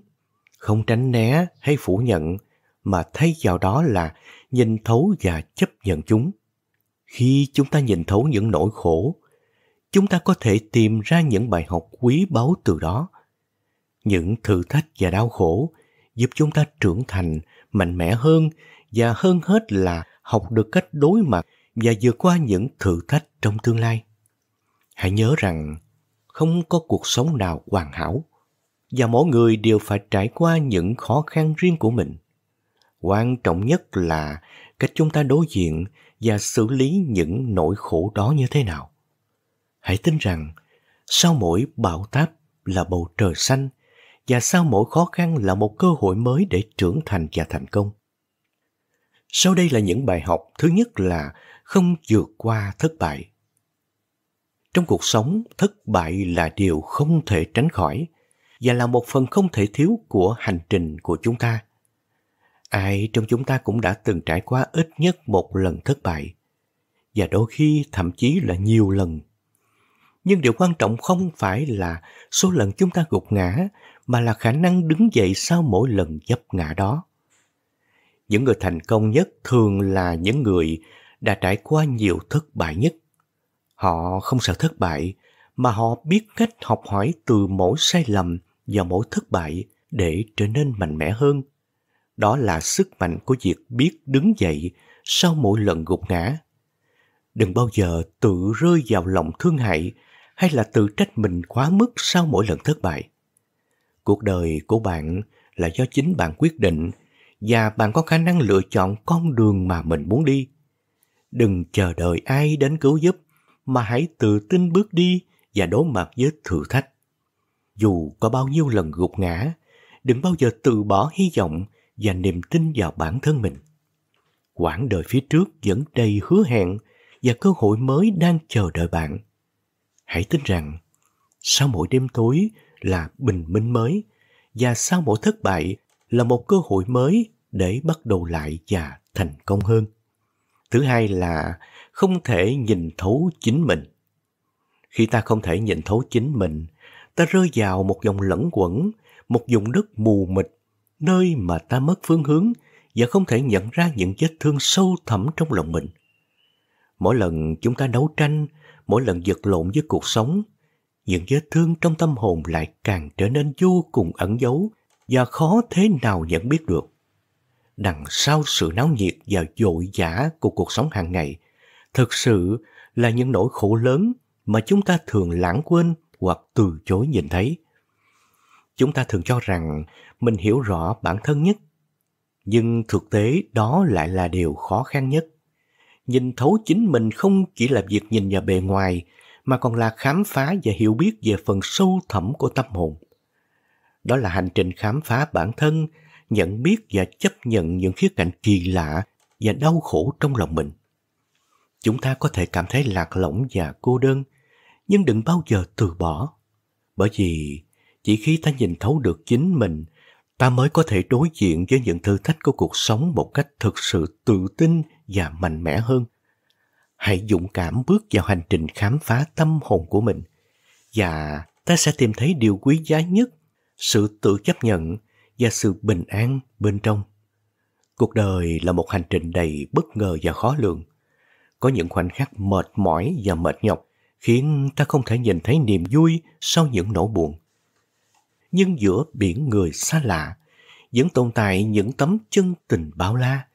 [SPEAKER 1] không tránh né hay phủ nhận mà thay vào đó là nhìn thấu và chấp nhận chúng. Khi chúng ta nhìn thấu những nỗi khổ, chúng ta có thể tìm ra những bài học quý báu từ đó. Những thử thách và đau khổ giúp chúng ta trưởng thành, mạnh mẽ hơn và hơn hết là học được cách đối mặt và vượt qua những thử thách trong tương lai. Hãy nhớ rằng không có cuộc sống nào hoàn hảo và mỗi người đều phải trải qua những khó khăn riêng của mình. Quan trọng nhất là cách chúng ta đối diện và xử lý những nỗi khổ đó như thế nào. Hãy tin rằng sau mỗi bão táp là bầu trời xanh và sau mỗi khó khăn là một cơ hội mới để trưởng thành và thành công. Sau đây là những bài học thứ nhất là không vượt qua thất bại. Trong cuộc sống, thất bại là điều không thể tránh khỏi và là một phần không thể thiếu của hành trình của chúng ta. Ai trong chúng ta cũng đã từng trải qua ít nhất một lần thất bại và đôi khi thậm chí là nhiều lần. Nhưng điều quan trọng không phải là số lần chúng ta gục ngã mà là khả năng đứng dậy sau mỗi lần dấp ngã đó. Những người thành công nhất thường là những người đã trải qua nhiều thất bại nhất Họ không sợ thất bại, mà họ biết cách học hỏi từ mỗi sai lầm và mỗi thất bại để trở nên mạnh mẽ hơn. Đó là sức mạnh của việc biết đứng dậy sau mỗi lần gục ngã. Đừng bao giờ tự rơi vào lòng thương hại hay là tự trách mình quá mức sau mỗi lần thất bại. Cuộc đời của bạn là do chính bạn quyết định và bạn có khả năng lựa chọn con đường mà mình muốn đi. Đừng chờ đợi ai đến cứu giúp mà hãy tự tin bước đi và đối mặt với thử thách. Dù có bao nhiêu lần gục ngã, đừng bao giờ từ bỏ hy vọng và niềm tin vào bản thân mình. Quãng đời phía trước vẫn đầy hứa hẹn và cơ hội mới đang chờ đợi bạn. Hãy tin rằng, sau mỗi đêm tối là bình minh mới và sau mỗi thất bại là một cơ hội mới để bắt đầu lại và thành công hơn. Thứ hai là không thể nhìn thấu chính mình. Khi ta không thể nhìn thấu chính mình, ta rơi vào một dòng lẫn quẩn, một vùng đất mù mịt, nơi mà ta mất phương hướng và không thể nhận ra những vết thương sâu thẳm trong lòng mình. Mỗi lần chúng ta đấu tranh, mỗi lần vật lộn với cuộc sống, những vết thương trong tâm hồn lại càng trở nên vô cùng ẩn giấu và khó thế nào nhận biết được. Đằng sau sự náo nhiệt và dội dã của cuộc sống hàng ngày thực sự là những nỗi khổ lớn mà chúng ta thường lãng quên hoặc từ chối nhìn thấy. Chúng ta thường cho rằng mình hiểu rõ bản thân nhất, nhưng thực tế đó lại là điều khó khăn nhất. Nhìn thấu chính mình không chỉ là việc nhìn vào bề ngoài mà còn là khám phá và hiểu biết về phần sâu thẳm của tâm hồn. Đó là hành trình khám phá bản thân, nhận biết và chấp nhận những khía cạnh kỳ lạ và đau khổ trong lòng mình. Chúng ta có thể cảm thấy lạc lõng và cô đơn, nhưng đừng bao giờ từ bỏ. Bởi vì chỉ khi ta nhìn thấu được chính mình, ta mới có thể đối diện với những thử thách của cuộc sống một cách thực sự tự tin và mạnh mẽ hơn. Hãy dũng cảm bước vào hành trình khám phá tâm hồn của mình và ta sẽ tìm thấy điều quý giá nhất, sự tự chấp nhận và sự bình an bên trong. Cuộc đời là một hành trình đầy bất ngờ và khó lường – có những khoảnh khắc mệt mỏi và mệt nhọc khiến ta không thể nhìn thấy niềm vui sau những nỗi buồn. Nhưng giữa biển người xa lạ, vẫn tồn tại những tấm chân tình bao la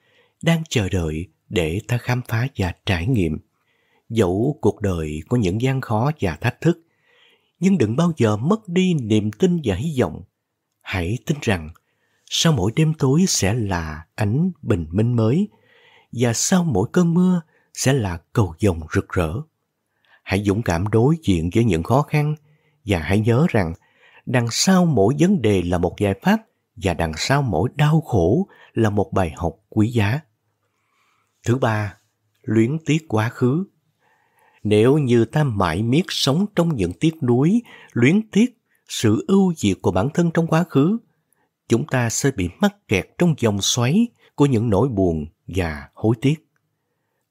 [SPEAKER 1] đang chờ đợi để ta khám phá và trải nghiệm. Dẫu cuộc đời có những gian khó và thách thức, nhưng đừng bao giờ mất đi niềm tin và hy vọng. Hãy tin rằng, sau mỗi đêm tối sẽ là ánh bình minh mới, và sau mỗi cơn mưa sẽ là cầu dòng rực rỡ. Hãy dũng cảm đối diện với những khó khăn và hãy nhớ rằng đằng sau mỗi vấn đề là một giải pháp và đằng sau mỗi đau khổ là một bài học quý giá. Thứ ba, luyến tiếc quá khứ. Nếu như ta mãi miết sống trong những tiếc nuối, luyến tiếc sự ưu việt của bản thân trong quá khứ, chúng ta sẽ bị mắc kẹt trong dòng xoáy của những nỗi buồn và hối tiếc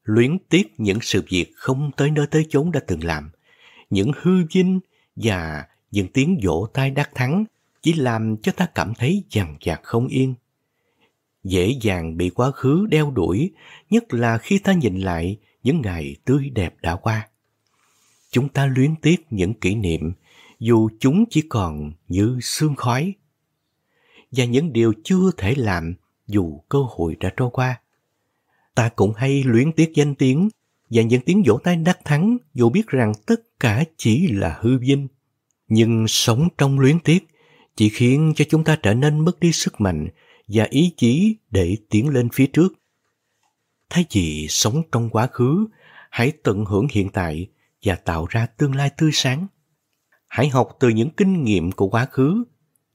[SPEAKER 1] luyến tiếc những sự việc không tới nơi tới chốn đã từng làm, những hư vinh và những tiếng vỗ tay đắc thắng chỉ làm cho ta cảm thấy dằn vặt không yên. Dễ dàng bị quá khứ đeo đuổi, nhất là khi ta nhìn lại những ngày tươi đẹp đã qua. Chúng ta luyến tiếc những kỷ niệm, dù chúng chỉ còn như xương khói. Và những điều chưa thể làm dù cơ hội đã trôi qua ta cũng hay luyến tiếc danh tiếng và những tiếng vỗ tay đắc thắng dù biết rằng tất cả chỉ là hư vinh. Nhưng sống trong luyến tiếc chỉ khiến cho chúng ta trở nên mất đi sức mạnh và ý chí để tiến lên phía trước. Thay vì sống trong quá khứ, hãy tận hưởng hiện tại và tạo ra tương lai tươi sáng. Hãy học từ những kinh nghiệm của quá khứ,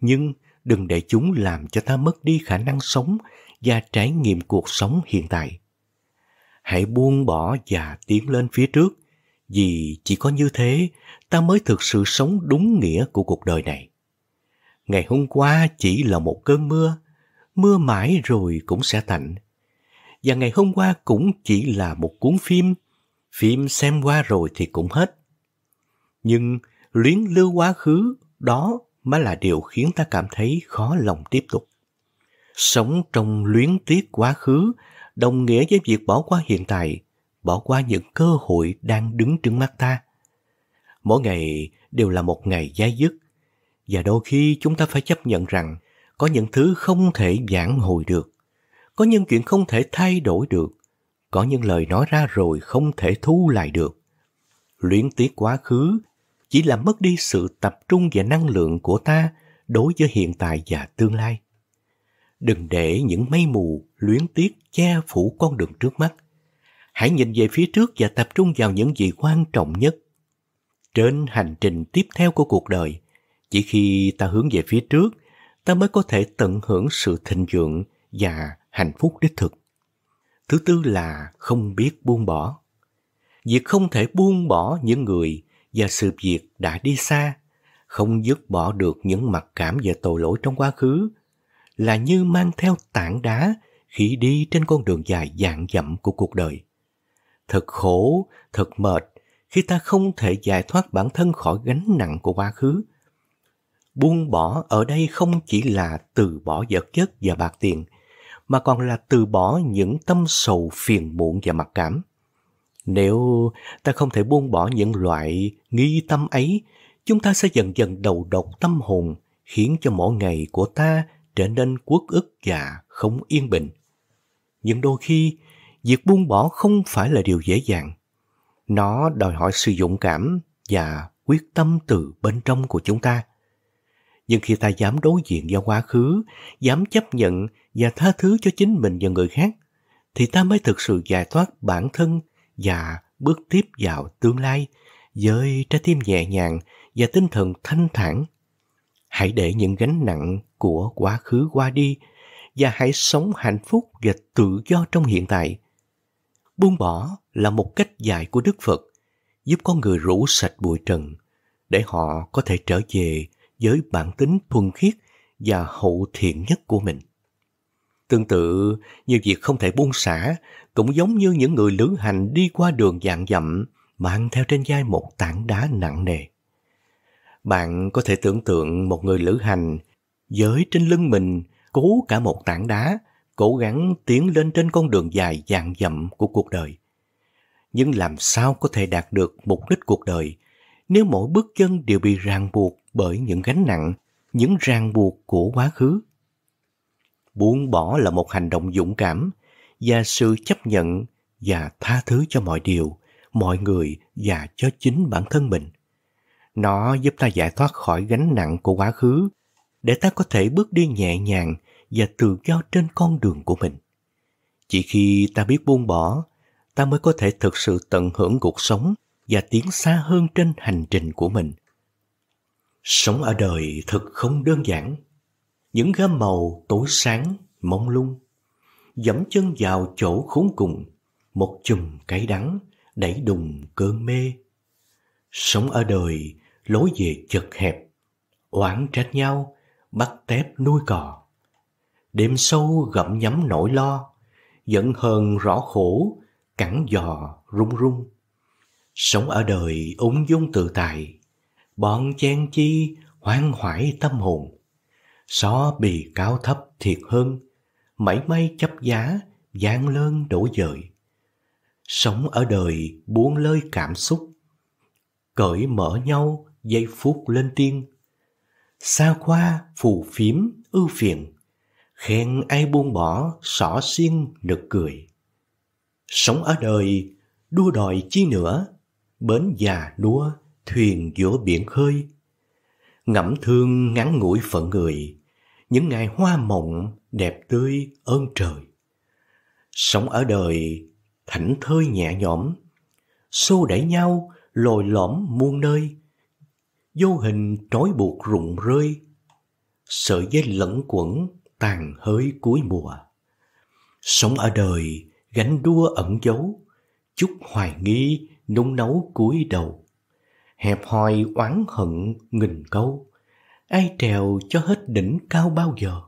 [SPEAKER 1] nhưng đừng để chúng làm cho ta mất đi khả năng sống và trải nghiệm cuộc sống hiện tại hãy buông bỏ và tiến lên phía trước vì chỉ có như thế ta mới thực sự sống đúng nghĩa của cuộc đời này ngày hôm qua chỉ là một cơn mưa mưa mãi rồi cũng sẽ tạnh và ngày hôm qua cũng chỉ là một cuốn phim phim xem qua rồi thì cũng hết nhưng luyến lưu quá khứ đó mới là điều khiến ta cảm thấy khó lòng tiếp tục sống trong luyến tiếc quá khứ đồng nghĩa với việc bỏ qua hiện tại, bỏ qua những cơ hội đang đứng trước mắt ta. Mỗi ngày đều là một ngày dai dứt, và đôi khi chúng ta phải chấp nhận rằng có những thứ không thể giảng hồi được, có những chuyện không thể thay đổi được, có những lời nói ra rồi không thể thu lại được. Luyến tiếc quá khứ chỉ làm mất đi sự tập trung và năng lượng của ta đối với hiện tại và tương lai. Đừng để những mây mù luyến tiếc che phủ con đường trước mắt. Hãy nhìn về phía trước và tập trung vào những gì quan trọng nhất. Trên hành trình tiếp theo của cuộc đời, chỉ khi ta hướng về phía trước, ta mới có thể tận hưởng sự thịnh vượng và hạnh phúc đích thực. Thứ tư là không biết buông bỏ. Việc không thể buông bỏ những người và sự việc đã đi xa, không dứt bỏ được những mặc cảm và tội lỗi trong quá khứ, là như mang theo tảng đá khi đi trên con đường dài dạng dặm của cuộc đời. Thật khổ, thật mệt khi ta không thể giải thoát bản thân khỏi gánh nặng của quá khứ. Buông bỏ ở đây không chỉ là từ bỏ vật chất và bạc tiền, mà còn là từ bỏ những tâm sầu phiền muộn và mặc cảm. Nếu ta không thể buông bỏ những loại nghi tâm ấy, chúng ta sẽ dần dần đầu độc tâm hồn, khiến cho mỗi ngày của ta trở nên uất ức và không yên bình nhưng đôi khi việc buông bỏ không phải là điều dễ dàng nó đòi hỏi sự dũng cảm và quyết tâm từ bên trong của chúng ta nhưng khi ta dám đối diện với quá khứ dám chấp nhận và tha thứ cho chính mình và người khác thì ta mới thực sự giải thoát bản thân và bước tiếp vào tương lai với trái tim nhẹ nhàng và tinh thần thanh thản hãy để những gánh nặng của quá khứ qua đi và hãy sống hạnh phúc và tự do trong hiện tại. Buông bỏ là một cách dạy của Đức Phật giúp con người rũ sạch bụi trần để họ có thể trở về với bản tính thuần khiết và hậu thiện nhất của mình. Tương tự như việc không thể buông xả cũng giống như những người lữ hành đi qua đường dạng dặm mang theo trên vai một tảng đá nặng nề. Bạn có thể tưởng tượng một người lữ hành với trên lưng mình cố cả một tảng đá, cố gắng tiến lên trên con đường dài dạn dặm của cuộc đời. Nhưng làm sao có thể đạt được mục đích cuộc đời nếu mỗi bước chân đều bị ràng buộc bởi những gánh nặng, những ràng buộc của quá khứ? Buông bỏ là một hành động dũng cảm và sự chấp nhận và tha thứ cho mọi điều, mọi người và cho chính bản thân mình. Nó giúp ta giải thoát khỏi gánh nặng của quá khứ để ta có thể bước đi nhẹ nhàng và tự do trên con đường của mình. Chỉ khi ta biết buông bỏ, ta mới có thể thực sự tận hưởng cuộc sống và tiến xa hơn trên hành trình của mình. Sống ở đời thật không đơn giản. Những gam màu tối sáng, mông lung, dẫm chân vào chỗ khốn cùng, một chùm cái đắng, đẩy đùng cơn mê. Sống ở đời, lối về chật hẹp, oán trách nhau, bắt tép nuôi cò. Đêm sâu gậm nhắm nỗi lo, giận hờn rõ khổ, cẳng dò rung rung. Sống ở đời ung dung tự tại, bọn chen chi hoang hoải tâm hồn. Xó bì cao thấp thiệt hơn, mảy may chấp giá, gian lơn đổ dời. Sống ở đời buông lơi cảm xúc, cởi mở nhau giây phút lên tiên. Xa qua phù phiếm ưu phiền, khen ai buông bỏ xỏ xiên nực cười sống ở đời đua đòi chi nữa bến già đua thuyền giữa biển khơi ngẫm thương ngắn ngủi phận người những ngày hoa mộng đẹp tươi ơn trời sống ở đời thảnh thơi nhẹ nhõm xô đẩy nhau lồi lõm muôn nơi vô hình trói buộc rụng rơi sợi dây lẫn quẩn tàn hới cuối mùa. Sống ở đời, gánh đua ẩn giấu, chút hoài nghi, nung nấu cúi đầu. Hẹp hòi oán hận nghìn câu, ai trèo cho hết đỉnh cao bao giờ.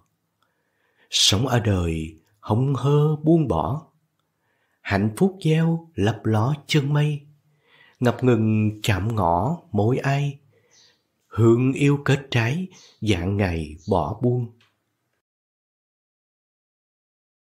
[SPEAKER 1] Sống ở đời, hồng hơ buông bỏ. Hạnh phúc gieo lấp ló chân mây, ngập ngừng chạm ngõ mỗi ai. Hương yêu kết trái, dạng ngày bỏ buông.